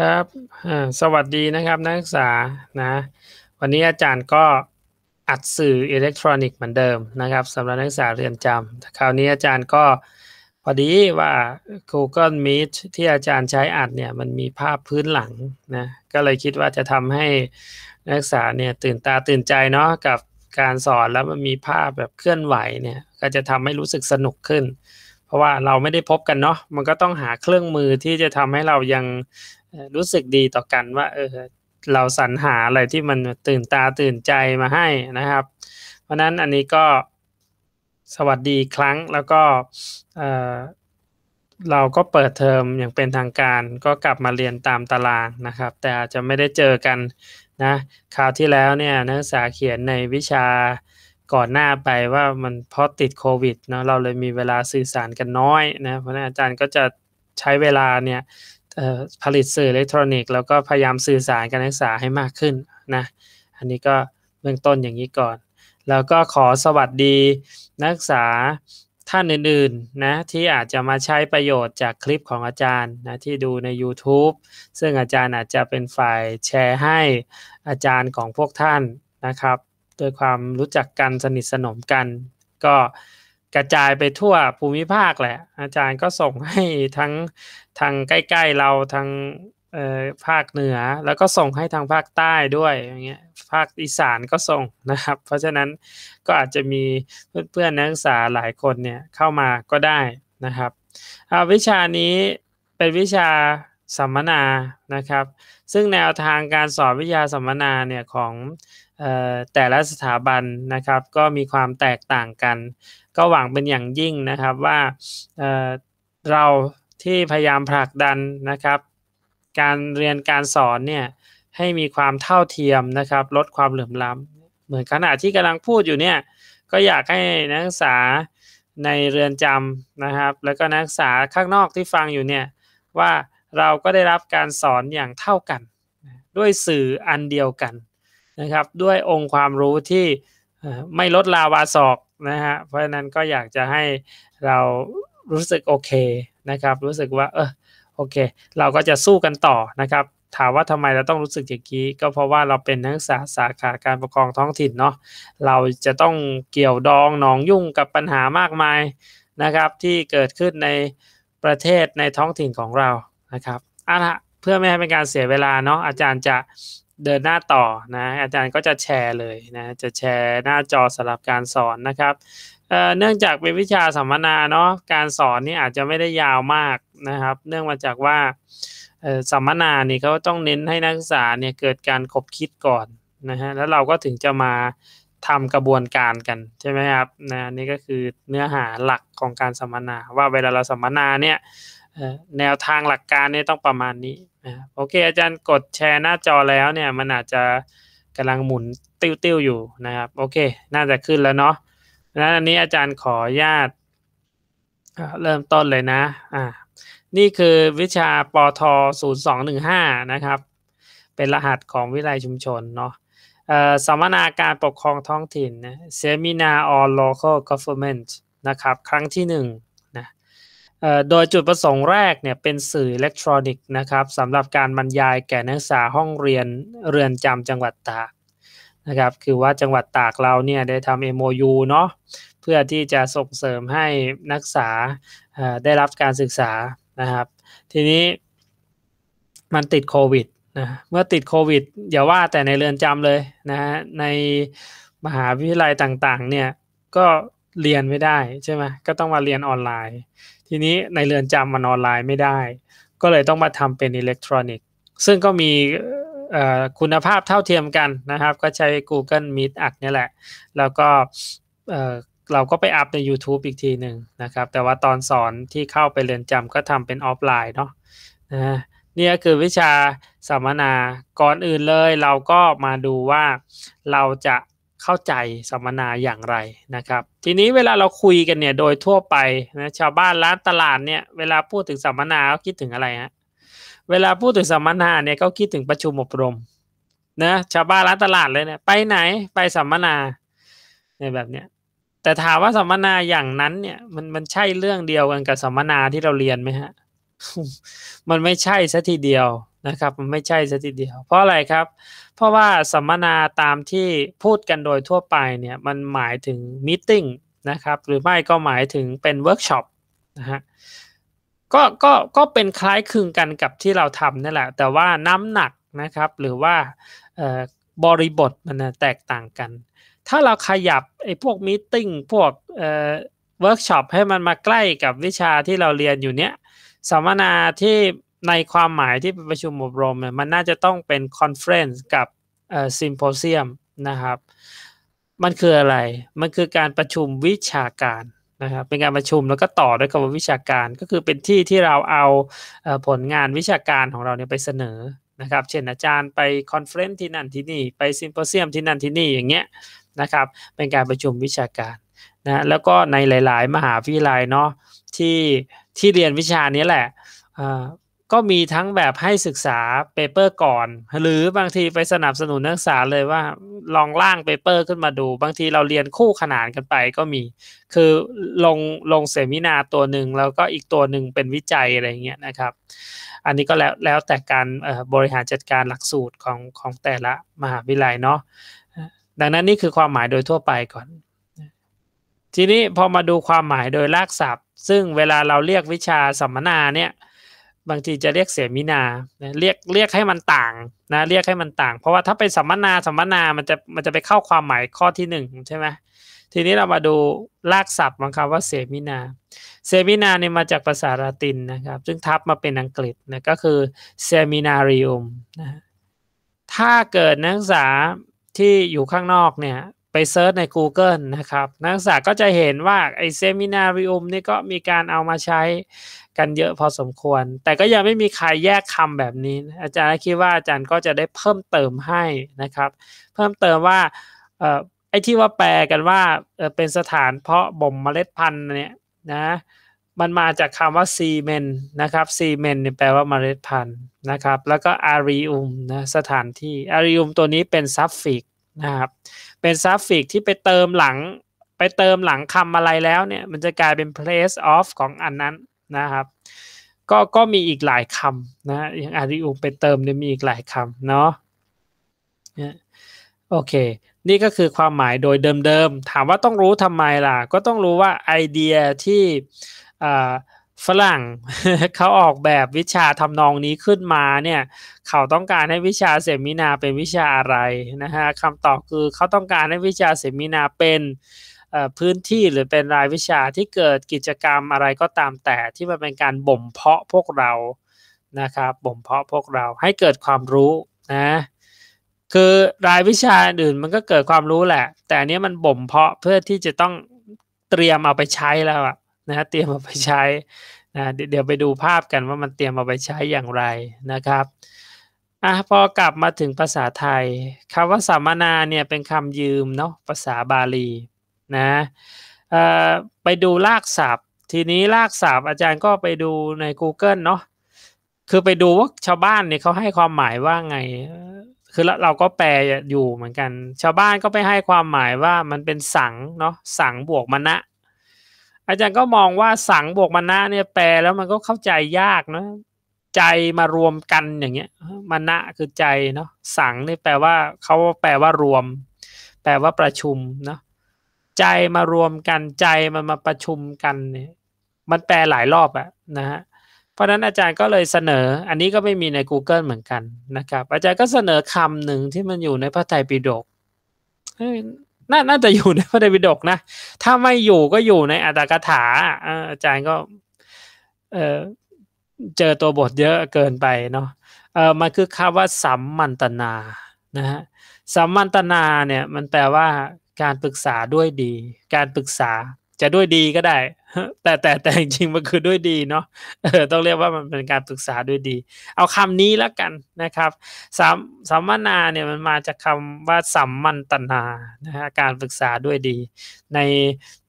ครับสวัสดีนะครับนักศึกษานะ วันนี้อาจารย์ก็อัดสื่ออิเล็กทรอนิกส์เหมือนเดิมนะครับสำหรับนักศึกษาเรียนจำคราวนี้อาจารย์ก็พอดีว่า Google Meet ที่อาจารย์ใช้อัดเนี่ยมันมีภาพพื้นหลังนะ ก็เลยคิดว่าจะทำให้นักศึกษาเนี่ยตื่นตาตื่นใจเนาะกับการสอนแล้วมันมีภาพแบบเคลื่อนไหวเนี่ยก็จะทำให้รู้สึกสนุกขึ้น เพราะว่าเราไม่ได้พบกันเนาะ มันก็ต้องหาเครื่องมือที่จะทำให้เรายังรู้สึกดีต่อกันว่าเออเราสรรหาอะไรที่มันตื่นตาตื่นใจมาให้นะครับ เพราะนั้นอันนี้ก็สวัสดีครั้งแล้วก็เเราก็เปิดเทอมอย่างเป็นทางการ ก็กลับมาเรียนตามตารางนะครับ แต่อาจจะไม่ได้เจอกันนะคราวที่แล้วเนี่ยนักศึกษาเขียนในวิชาก่อนหน้าไปว่ามันเพราะติดโควิดเนาะเราเลยมีเวลาสื่อสารกันน้อยนะ เพราะนั้นอาจารย์ก็จะใช้เวลาเนี่ยผลิตสื่ออิเล็กทรอนิกส์แล้วก็พยายามสื่อสารการศึกษาให้มากขึ้นนะอันนี้ก็เบื้องต้นอย่างนี้ก่อน แล้วก็ขอสวัสดีนักศึกษาท่านอื่นๆนะที่อาจจะมาใช้ประโยชน์จากคลิปของอาจารย์นะที่ดูใน YouTube ซึ่งอาจารย์อาจจะเป็นฝ่ายแชร์ให้อาจารย์ของพวกท่านนะครับด้วยความรู้จักกันสนิทสนมกัน ก็กระจายไปทั่วภูมิภาคแหละอาจารย์ก็ส่งให้ทั้งทางใกล้ๆเราทางภาคเหนือแล้วก็ส่งให้ทางภาคใต้ด้วยอย่างเงี้ยภาคอีสานก็ส่งนะครับ เพราะฉะนั้นก็อาจจะมีเพื่อนๆนักศึกษาหลายคนเนี่ยเข้ามาก็ได้นะครับวิชานี้เป็นวิชาสัมมนานะครับ ซึ่งแนวทางการสอนวิชาสัมมนาเนี่ยของแต่ละสถาบันนะครับก็มีความแตกต่างกันก็หวังเป็นอย่างยิ่งนะครับว่าเราที่พยายามผลักดันนะครับ การเรียนการสอนเนี่ยให้มีความเท่าเทียมนะครับลดความเหลื่อมล้ำเหมือนขณะที่กำลังพูดอยู่เนี่ยก็อยากให้นักศึกษาในเรือนจำนะครับ แล้วก็นักศึกษาข้างนอกที่ฟังอยู่เนี่ยว่าเราก็ได้รับการสอนอย่างเท่ากัน ด้วยสื่ออันเดียวกันนะครับ ด้วยองค์ความรู้ที่ไม่ลดลาวาศอกนะฮะเพราะฉะนั้นก็อยากจะให้เรารู้สึกโอเคนะครับ รู้สึกว่าเออโอเค เราก็จะสู้กันต่อนะครับถามว่าทำไมเราต้องรู้สึกอย่างนี้ก็เพราะว่าเราเป็นนักศึกษาสาขาการปกครองท้องถิ่นเนาะเราจะต้องเกี่ยวดองหนองยุ่งกับปัญหามากมายนะครับ ที่เกิดขึ้นในประเทศในท้องถิ่นของเรานะครับอ่ะเพื่อไม่ให้เป็นการเสียเวลาเนาะอาจารย์จะเดินหน้าต่อนะอาจารย์ก็จะแชร์เลยนะจะแชร์หน้าจอสำหรับการสอนนะครับเนื่องจากเป็นวิชาสัมมนาเนาะการสอนนี่อาจจะไม่ได้ยาวมากนะครับ เนื่องมาจากว่าสัมมนานี่เขาต้องเน้นให้นักศึกษาเนี่ยเกิดการคบคิดก่อนนะฮะแล้วเราก็ถึงจะมาทำกระบวนการกันใช่ไหมครับนะนี่ก็คือเนื้อหาหลักของการสัมมนา ว่าเวลาเราสัมมนาเนี่ยแนวทางหลักการเนี่ยต้องประมาณนี้โอเค อาจารย์กดแชร์หน้าจอแล้วเนี่ยมันอาจจะกำลังหมุนติ้วๆอยู่นะครับ โอเค น่าจะขึ้นแล้วเนาะแล้วอันนี้อาจารย์ขอญาตเริ่มต้นเลยนะ อ่า นี่คือวิชาปอท0215 นะครับ เป็นรหัสของวิทยาชุมชนเนาะสัมมนาการปกครองท้องถิ่นเซมินาออ n Local Government นะครับ ครั้งที่หนึ่งโดยจุดประสงค์แรกเนี่ยเป็นสื่ออิเล็กทรอนิกส์นะครับสำหรับการบรรยายแก่นักศึกษาห้องเรียนเรือนจำจังหวัดตากนะครับคือว่าจังหวัดตากเราเนี่ยได้ทำ MOU เนาะเพื่อที่จะส่งเสริมให้นักศึกษาได้รับการศึกษานะครับ ทีนี้มันติดโควิดนะเมื่อติดโควิดอย่าว่าแต่ในเรือนจำเลยนะฮะในมหาวิทยาลัยต่างๆเนี่ยก็เรียนไม่ได้ใช่ไหมก็ต้องมาเรียนออนไลน์ทีนี้ในเรือนจำมันออนไลน์ไม่ได้ก็เลยต้องมาทำเป็นอิเล็กทรอนิกส์ ซึ่งก็มีคุณภาพเท่าเทียมกันนะครับก็ใช้ Google Meet อัดนี่แหละ แล้วก็เราก็ไปอัพใน YouTube อีกทีหนึ่งนะครับ แต่ว่าตอนสอนที่เข้าไปเรียนจำก็ทำเป็นออฟไลน์เนาะนะนี่คือวิชาสัมมนาก่อนอื่นเลยเราก็มาดูว่าเราจะเข้าใจสัมมนาอย่างไรนะครับ ทีนี้เวลาเราคุยกันเนี่ยโดยทั่วไปนะ ชาวบ้านร้านตลาดเนี่ยเวลาพูดถึงสัมมนาเขาคิดถึงอะไรฮะเวลาพูดถึงสัมมนาเนี่ยเขาคิดถึงประชุมอบรมนะชาวบ้านร้านตลาดเลยเนี่ยไปไหนไปสัมมนาเนี่ยแบบเนี้ย แต่ถามว่าสัมมนาอย่างนั้นเนี่ย มันมันใช่เรื่องเดียวกันกับสัมมนาที่เราเรียนไหมฮะ มันไม่ใช่ซะทีเดียวนะครับมันไม่ใช่ซะทีเดียวเพราะอะไรครับเพราะว่าสัมมนาตามที่พูดกันโดยทั่วไปเนี่ยมันหมายถึงมิ팅นะครับหรือไม่ก็หมายถึงเป็นเวิร์กช็อปนะฮะก็ก็ก็เป็นคล้ายคลึงกันกับที่เราทำนี่แหละแต่ว่าน้ำหนักนะครับหรือว่าบริบทมันแตกต่างกันถ้าเราขยับไอ้พวกมิ팅พวกเวิร์กช็อปให้มันมาใกล้กับวิชาที่เราเรียนอยู่เนี้ยสัมมนาที่ในความหมายที่ประชุมอบรมมันน่าจะต้องเป็นคอนเฟรนซ์กับซิมโพเซียมนะครับมันคืออะไรมันคือการประชุมวิชาการนะครับเป็นการประชุมแล้วก็ต่อด้วยคำว่าวิชาการก็คือเป็นที่ที่เราเอาผลงานวิชาการของเราเนี่ยไปเสนอนะครับ เช่นอาจารย์ไปคอนเฟรนซ์ที่นั่นที่นี่ไปซิมโพเซียมที่นั่นที่นี่อย่างเงี้ยนะครับเป็นการประชุมวิชาการนะแล้วก็ในหลายๆ มหาวิทยาลัยเนาะที่ที่เรียนวิชานี้แหละก็มีทั้งแบบให้ศึกษาเปเปอร์ก่อน หรือบางทีไปสนับสนุนนักศึกษาเลยว่า ลองร่างเปเปอร์ ขึ้นมาดู บางทีเราเรียนคู่ขนานกันไปก็มี คือลงลงเสมินาตัวหนึ่ง แล้วก็อีกตัวหนึ่งเป็นวิจัยอะไรเงี้ยนะครับ อันนี้ก็แล้วแล้วแต่การบริหารจัดการหลักสูตรของของแต่ละมหาวิทยาลัยเนาะดังนั้นนี่คือความหมายโดยทั่วไปก่อน ทีนี้พอมาดูความหมายโดยลากศัพท์ ซึ่งเวลาเราเรียกวิชาสัมมนาเนี่ยบางทีจะเรียกเสมินาเรียกเรียกให้มันต่างนะ เรียกให้มันต่าง เพราะว่าถ้าไปสัมมนาสัมมนา มันจะมันจะไปเข้าความหมายข้อที่หนึ่งใช่ไหม ทีนี้เรามาดูลากศัพท์บางคำว่าเสมินาเสมินาเนี่ยมาจากภาษาละตินนะครับ ซึ่งทับมาเป็นอังกฤษนะ ก็คือเซมินาริอุมนะถ้าเกิดนักศึกษาที่อยู่ข้างนอกเนี่ยไปเซิร์ชใน Google นะครับ นักศึกษาก็จะเห็นว่าไอเซมินาริอุมนี่ก็มีการเอามาใช้กันเยอะพอสมควร แต่ก็ยังไม่มีใครแยกคำแบบนี้ อาจารย์คิดว่าอาจารย์ก็จะได้เพิ่มเติมให้นะครับ เพิ่มเติมว่าไอ้ที่ว่าแปลกันว่าเป็นสถานเพาะบ่มเมล็ดพันธุ์เนี่ยนะ มันมาจากคำว่าซีเมนนะครับ ซีเมนแปลว่าเมล็ดพันธุ์นะครับ แล้วก็อารีอุมนะสถานที่ อารีอุมตัวนี้เป็นซับฟิกนะครับ เป็นซับฟิกที่ไปเติมหลังไปเติมหลังคำอะไรแล้วเนี่ยมันจะกลายเป็น place of ของอันนั้นนะครับก็ก็มีอีกหลายคำนะอย่างอาริอุไปเติมเนี่ยมีอีกหลายคำเนาะโอเค นี่ก็คือความหมายโดยเดิม ๆ ถามว่าต้องรู้ทำไมล่ะ ก็ต้องรู้ว่าไอเดียที่ฝรั่งเขาออกแบบวิชาทำนองนี้ขึ้นมาเนี่ย เขาต้องการให้วิชาเสมินาเป็นวิชาอะไรนะฮะคำตอบคือเขาต้องการให้วิชาเสมินาเป็นพื้นที่หรือเป็นรายวิชาที่เกิดกิจกรรมอะไรก็ตามแต่ที่มันเป็นการบ่มเพาะพวกเรานะครับบ่มเพาะพวกเราให้เกิดความรู้นะคือรายวิชาอื่นมันก็เกิดความรู้แหละ แต่อันนี้มันบ่มเพาะเพื่อที่จะต้องเตรียมเอาไปใช้แล้วนะเตรียมเอาไปใช้นะเดี๋ยวไปดูภาพกันว่ามันเตรียมเอาไปใช้อย่างไรนะครับอ่ะพอกลับมาถึงภาษาไทยคำว่าสัมมนาเนี่ยเป็นคำยืมเนาะภาษาบาลีนะไปดูลากศัพท์ ทีนี้ลากศัพท์อาจารย์ก็ไปดูใน Google เนาะ คือไปดูว่าชาวบ้านเนี่ยเขาให้ความหมายว่าไง คือเราก็แปลอยู่เหมือนกัน ชาวบ้านก็ไปให้ความหมายว่ามันเป็นสัง เนาะ สังบวกมณะอาจารย์ก็มองว่าสังบวกมณะเนี่ยแปลแล้วมันก็เข้าใจยากนะใจมารวมกันอย่างเงี้ยมณะคือใจเนาะ สังนี่แปลว่าเขาแปลว่ารวม แปลว่าประชุมเนาะใจมารวมกันใจมันมาประชุมกันเนี่ยมันแปลหลายรอบอะนะฮะเพราะนั้นอาจารย์ก็เลยเสนอ อันนี้ก็ไม่มีใน Google เหมือนกันนะครับ อาจารย์ก็เสนอคำหนึ่งที่มันอยู่ในพระไตรปิฎกนน่าจะอยู่ในพระไตรปิฎกนะถ้าไม่อยู่ก็อยู่ในอัตถกถาอาจารย์ก็เเจอตัวบทเยอะเกินไปเนาะเออมันคือคำว่าสัมมันตนานะฮะสัมมันตนาเนี่ยมันแปลว่าการปรึกษาด้วยดี การปรึกษาจะด้วยดีก็ได้ แต่แต่แต่จริงมันคือด้วยดีเนาะต้องเรียกว่ามันเป็นการปรึกษาด้วยดี เอาคำนี้แล้วกันนะครับสัมสัมมนาเนี่ยมันมาจากคำว่าสัมมันตนา นะฮะการปรึกษาด้วยดี ใน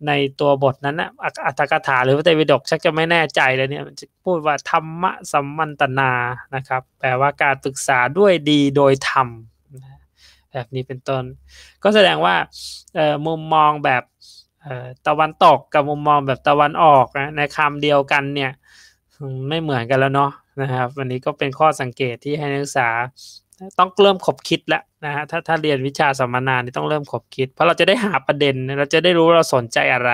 ในตัวบทนั้นนะอัตถกถาหรือพระไตรปิฎกชักจะไม่แน่ใจเลยเนี่ยจะพูดว่าธรรมะสัมมันตนานะครับ แปลว่าการปรึกษาด้วยดีโดยธรรมแบบนี้เป็นต้นก็แสดงว่ามุมมองแบบตะวันตกกับมุมมองแบบตะวันออกนะในคำเดียวกันเนี่ยไม่เหมือนกันแล้วเนาะนะครับวันนี้ก็เป็นข้อสังเกตที่ให้นักศึกษาต้องเริ่มขบคิดแล้วนะฮะถ้าถ้าเรียนวิชาสัมมนานี่ต้องเริ่มขบคิดเพราะเราจะได้หาประเด็นเราจะได้รู้เราสนใจอะไร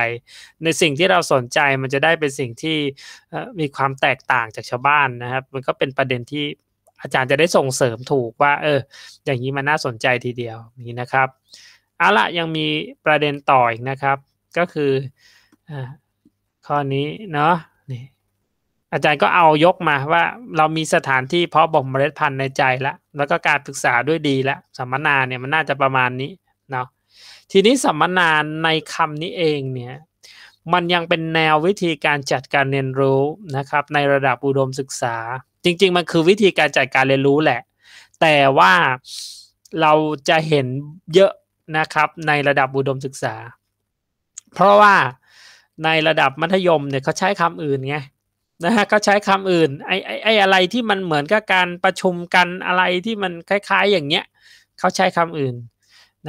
ในสิ่งที่เราสนใจมันจะได้เป็นสิ่งที่มีความแตกต่างจากชาวบ้านนะครับ มันก็เป็นประเด็นที่อาจารย์จะได้ส่งเสริมถูกว่า เอออย่างนี้มันน่าสนใจทีเดียวนี่นะครับเอาละยังมีประเด็นต่ออีกนะครับก็คืออข้อนี้เนาะนี่อาจารย์ก็เอายกมาว่า เรามีสถานที่เพาะบ่มเมล็ดพันธุ์ในใจละแล้วก็การศึกษาด้วยดีละสัมมนาเนี่ยมันน่าจะประมาณนี้เนาะทีนี้สัมมนาในคำนี้เองเนี่ยมันยังเป็นแนววิธีการจัดการเรียนรู้นะครับ ในระดับอุดมศึกษาจริง ๆ มันคือวิธีการจัดการเรียนรู้แหละ แต่ว่าเราจะเห็นเยอะนะครับในระดับอุดมศึกษา เพราะว่าในระดับมัธยมเนี่ยเขาใช้คำอื่นไงนะฮะเขาใช้คำอื่นไอ้ไอ้อะไรที่มันเหมือนกับการประชุมกันอะไรที่มันคล้ายๆ อย่างเงี้ยเขาใช้คำอื่น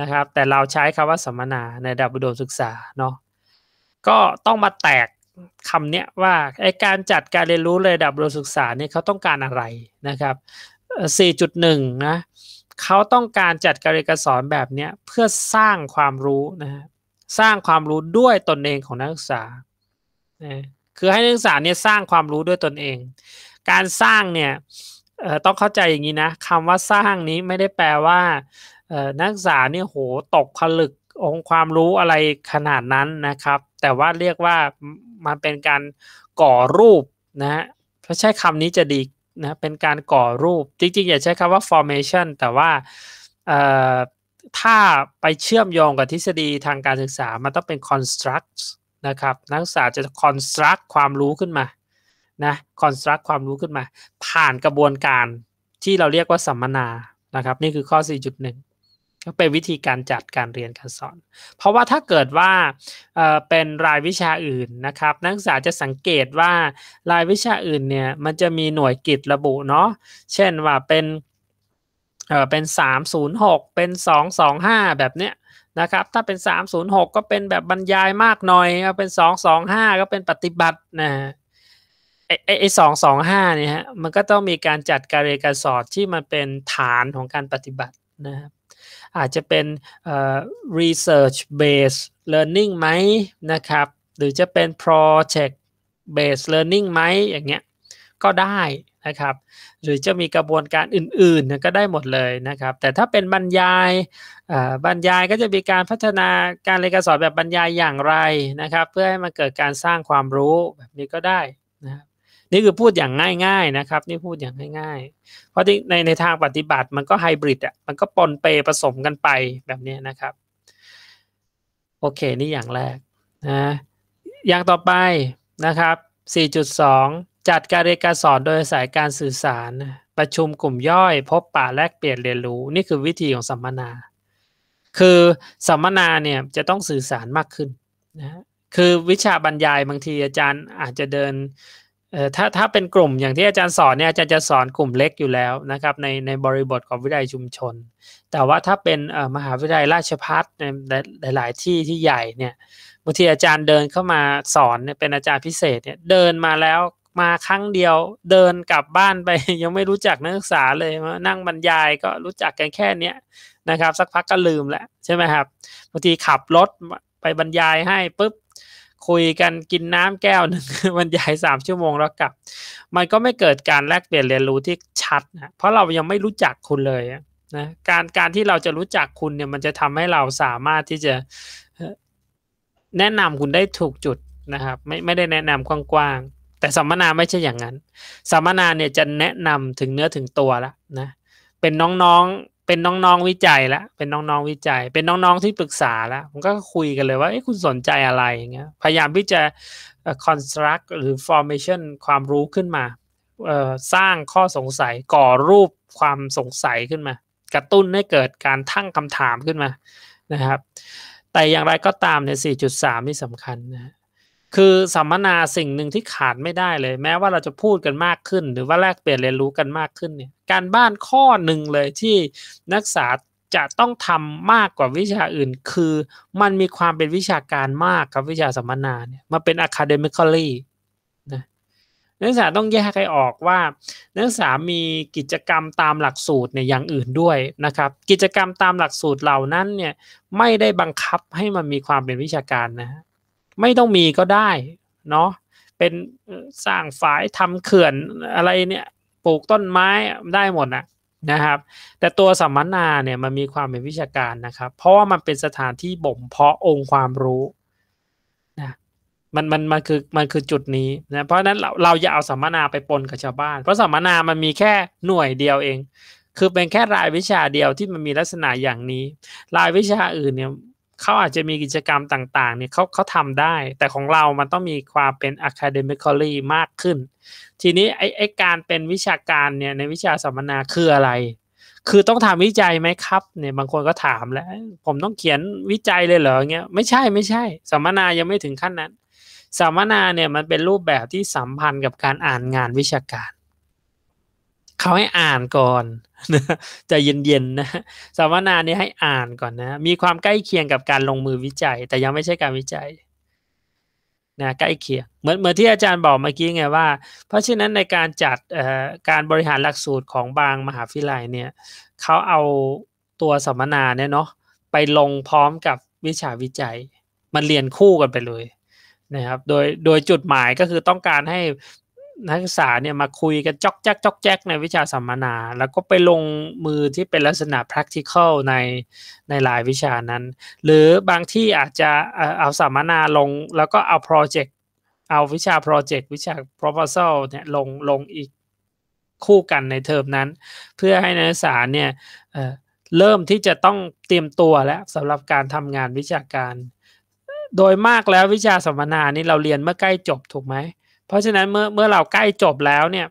นะครับ แต่เราใช้คำว่าสัมมนาในระดับอุดมศึกษาเนาะก็ต้องมาแตกคำเนี้ยว่าไอการจัดการเรียนรู้ระดับรศึกษาเนี่ยเขาต้องการอะไรนะครับ 4.1นะเขาต้องการจัดการเรียนการสอนแบบเนี้ยเพื่อสร้างความรู้นะสร้างความรู้ด้วยตนเองของนักศึกษานคือให้นักศึกษาเนี่ยสร้างความรู้ด้วยตนเอง การสร้างเนี่ยต้องเข้าใจอย่างนี้นะคำว่าสร้างนี้ไม่ได้แปลว่านักศึกษาเนี่ยโหตกผลึกองค์ความรู้อะไรขนาดนั้นนะครับ แต่ว่าเรียกว่ามันเป็นการก่อรูปนะฮะถ้าใช้คำนี้จะดีนะเป็นการก่อรูป จริงๆอย่าใช้คำว่า formation แต่ว่าถ้าไปเชื่อมโยงกับทฤษฎีทางการศึกษา มันต้องเป็น construct นะครับนักศึกษาจะ construct ความรู้ขึ้นมานะ construct ความรู้ขึ้นมา ผ่านกระบวนการที่เราเรียกว่าสัมมนานะครับ นี่คือข้อ 4.1ก็เป็นวิธีการจัดการเรียนการสอน เพราะว่าถ้าเกิดว่าเป็นรายวิชาอื่นนะครับ นักศึกษาจะสังเกตว่ารายวิชาอื่นเนี่ยมันจะมีหน่วยกิจระบุเนาะเช่นว่าเป็นเป็น 306 เป็น 225 แบบเนี้ยนะครับถ้าเป็น 306ก็เป็นแบบบรรยายมากหน่อยเป็น 225 ก็เป็นปฏิบัตินะไอ้ไอ้สองสองห้าเนี่ยฮะมันก็ต้องมีการจัดการเรียนการสอนที่มันเป็นฐานของการปฏิบัตินะครับอาจจะเป็น research based learning ไหมนะครับ หรือจะเป็น project based learning ไหมอย่างเงี้ย ก็ได้นะครับ หรือจะมีกระบวนการอื่นๆ ก็ได้หมดเลยนะครับ แต่ถ้าเป็นบรรยาย บรรยายก็จะมีการพัฒนาการเรียนการสอนแบบบรรยายอย่างไรนะครับ เพื่อให้มันเกิดการสร้างความรู้แบบนี้ก็ได้นะครับนี่คือพูดอย่างง่ายๆนะครับนี่พูดอย่างง่ายๆ เพราะที่ในในทางปฏิบัติมันก็ไฮบริดอ่ะมันก็ปนเปผสมกันไปแบบนี้นะครับโอเคนี่อย่างแรก นะ อย่างต่อไปนะครับ 4.2 จัดการเรียนการสอนโดยสายการสื่อสารประชุมกลุ่มย่อยพบป่าแลกเปลี่ยนเรียนรู้นี่คือวิธีของสัมมนา คือสัมมนาเนี่ยจะต้องสื่อสารมากขึ้นนะคือวิชาบรรยายบางทีอาจารย์อาจจะเดินเออถ้าถ้าเป็นกลุ่มอย่างที่อาจารย์สอนเนี่ยอาจารย์จะสอนกลุ่มเล็กอยู่แล้วนะครับในในบริบทของวิทยาชุมชน แต่ว่าถ้าเป็นมหาวิทยาลัยราชพัฒในหลาย ๆที่ที่ใหญ่เนี่ยบางทีอาจารย์เดินเข้ามาสอนเนี่ยเป็นอาจารย์พิเศษเนี่ยเดินมาแล้วมาครั้งเดียวเดินกลับบ้านไป ยังไม่รู้จักนักศึกษาเลยนั่งบรรยายก็รู้จักกันแค่เนี้ยนะครับสักพักก็ลืมแล้วใช่ไหมครับบางทีขับรถไปบรรยายให้ปุ๊บคุยกันกินน้ำแก้วหนึ่งมันยายสามชั่วโมงแล้วกลับมันก็ไม่เกิดการแลกเปลี่ยนเรียนรู้ที่ชัดนะเพราะเรายังไม่รู้จักคุณเลยนะการการที่เราจะรู้จักคุณเนี่ยมันจะทำให้เราสามารถที่จะแนะนำคุณได้ถูกจุดนะครับ ไม่ไม่ได้แนะนำกว้างๆแต่สัมมนาไม่ใช่อย่างนั้นสัมมนาเนี่ยจะแนะนำถึงเนื้อถึงตัวแล้วนะเป็นน้องๆเป็นน้องๆวิจัยแล้วเป็นน้องๆวิจัย เป็นน้องๆที่ปรึกษาแล้ว ผมก็คุยกันเลยว่าคุณสนใจอะไรอย่างเงี้ยพยายามที่จะ construct หรือ formation ความรู้ขึ้นมา สร้างข้อสงสัยก่อรูปความสงสัยขึ้นมา กระตุ้นให้เกิดการทั้งคำถามขึ้นมานะครับ แต่อย่างไรก็ตามใน 4.3 นี่สำคัญนะคือสัมมนาสิ่งหนึ่งที่ขาดไม่ได้เลย แม้ว่าเราจะพูดกันมากขึ้นหรือว่าแลกเปลี่ยนเรียนรู้กันมากขึ้นเนี่ยการบ้านข้อหนึ่งเลยที่นักศึกษาจะต้องทำมากกว่าวิชาอื่น คือมันมีความเป็นวิชาการมากกับวิชาสัมมนาเนี่ยมาเป็น academically นะนักศึกษาต้องแยกให้ออกว่า นักศึกษามีกิจกรรมตามหลักสูตรเนี่ยอย่างอื่นด้วยนะครับ กิจกรรมตามหลักสูตรเหล่านั้นเนี่ยไม่ได้บังคับให้มันมีความเป็นวิชาการนะไม่ต้องมีก็ได้เนาะเป็นสร้างฝายทำเขื่อนอะไรเนี่ยปลูกต้นไม้ได้หมดนะนะครับ แต่ตัวสัมมนาเนี่ยมันมีความเป็นวิชาการนะครับ เพราะว่ามันเป็นสถานที่บ่มเพาะองค์ความรู้นะมันมันมันคือมันคือจุดนี้นะเพราะฉะนั้นเราเราอย่าเอาสัมมนาไปปนกับชาวบ้าน เพราะสัมมนามันมีแค่หน่วยเดียวเอง คือเป็นแค่รายวิชาเดียวที่มันมีลักษณะอย่างนี้ รายวิชาอื่นเนี่ยเขาอาจจะมีกิจกรรมต่างๆ เนี่ยเขาเขาทำได้ แต่ของเรามันต้องมีความเป็น academically มากขึ้น ทีนี้ไอ้ไอการเป็นวิชาการเนี่ยในวิชาสัมมนาคืออะไร คือต้องทำวิจัยไหมครับเนี่ยบางคนก็ถามแล้วผมต้องเขียนวิจัยเลยเหรอเงี้ยไม่ใช่ไม่ใช่ สัมมนายังไม่ถึงขั้นนั้น สัมมนาเนี่ยมันเป็นรูปแบบที่สัมพันธ์กับการอ่านงานวิชาการเขาให้อ่านก่อนนะจะเย็นๆนะสัมมนานี้ให้อ่านก่อนนะมีความใกล้เคียงกับการลงมือวิจัย แต่ยังไม่ใช่การวิจัยนะใกล้เคียงเหมือนเหมือนที่อาจารย์บอกเมื่อกี้ไงว่า เพราะฉะนั้นในการจัดการบริหารหลักสูตรของบางมหาวิทยาลัยเนี่ยเขาเอาตัวสัมมนาเนี่ยเนาะไปลงพร้อมกับวิชาวิจัย มันเรียนคู่กันไปเลยนะครับ โดยโดยจุดหมายก็คือต้องการให้นักศึกษาเนี่ยมาคุยกันจอกแจ๊กจอกแจ๊กในวิชาสัมมนา แล้วก็ไปลงมือที่เป็นลักษณะ practical ในในหลายวิชานั้น หรือบางที่อาจจะเอาสัมมนาลงแล้วก็เอา project เอาวิชา project วิชา proposal เนี่ยลงลงอีกคู่กันในเทอมนั้น เพื่อให้นักศึกษาเนี่ยเริ่มที่จะต้องเตรียมตัวแล้วสำหรับการทำงานวิชาการ โดยมากแล้ววิชาสัมมนานี้เราเรียนเมื่อใกล้จบถูกไหมเพราะฉะนั้นเมื่อเมื่อเราใกล้จบแล้วเนี่ย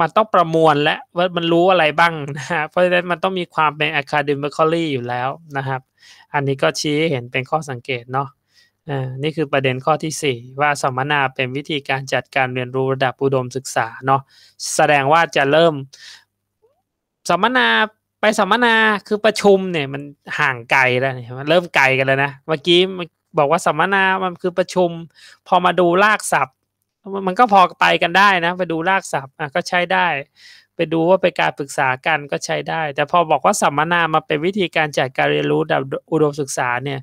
มันต้องประมวลและว่ามันรู้อะไรบ้างนะฮะเพราะฉะนั้นมันต้องมีความเป็น academically อยู่แล้วนะครับ อันนี้ก็ชี้เห็นเป็นข้อสังเกตเนาะอ่านี่คือประเด็นข้อที่ 4 ว่าสัมมนาเป็นวิธีการจัดการเรียนรู้ระดับอุดมศึกษาเนาะแสดงว่าจะเริ่มสัมมนาไปสัมมนาคือประชุมเนี่ยมันห่างไกลแล้วเนี่ยมันเริ่มไกลกันแล้วนะเมื่อกี้บอกว่าสัมมนา มันคือประชุม พอมาดูลากศัพท์มันก็พอไปกันได้นะไปดูรากศัพท์อ่ะก็ใช้ได้ ไปดูว่าไปการปรึกษากันก็ใช้ได้ แต่พอบอกว่าสัมมนามาเป็นวิธีการจัดการเรียนรู้แบบอุดมศึกษาเนี่ย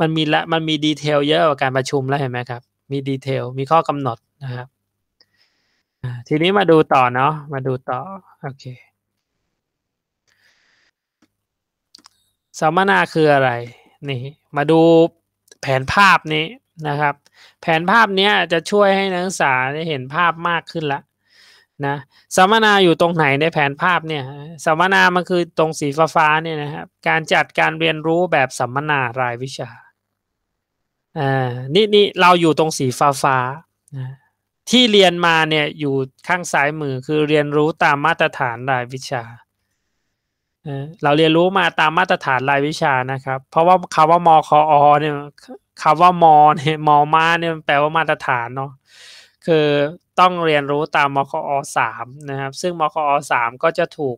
มันมีละมันมีดีเทลเยอะกว่าการประชุมแล้วเห็นไหมครับมีดีเทลมีข้อกำหนดนะครับทีนี้มาดูต่อเนาะมาดูต่อโอเคสัมมนาคืออะไรนี่มาดูแผนภาพนี้นะครับแผนภาพนี้จะช่วยให้นักศึกษาได้เห็นภาพมากขึ้นละนะสัมมนาอยู่ตรงไหนในแผนภาพเนี่ยสัมมนามันคือตรงสีฟ้าฟาเนี่ยนะครับการจัดการเรียนรู้แบบสัมมนารายวิชาอ่านี่นี่เราอยู่ตรงสีฟ้าฟ้าที่เรียนมาเนี่ยอยู่ข้างซ้ายมือคือเรียนรู้ตามมาตรฐานรายวิชาเราเรียนรู้มาตามมาตรฐานรายวิชานะครับ เพราะว่าคำว่ามคออเนี่ยคำว่ามอเนี่ยมอมาเนี่ยแปลว่ามาตรฐานเนาะคือต้องเรียนรู้ตามมคอสามนะครับซึ่งมคอสามก็จะถูก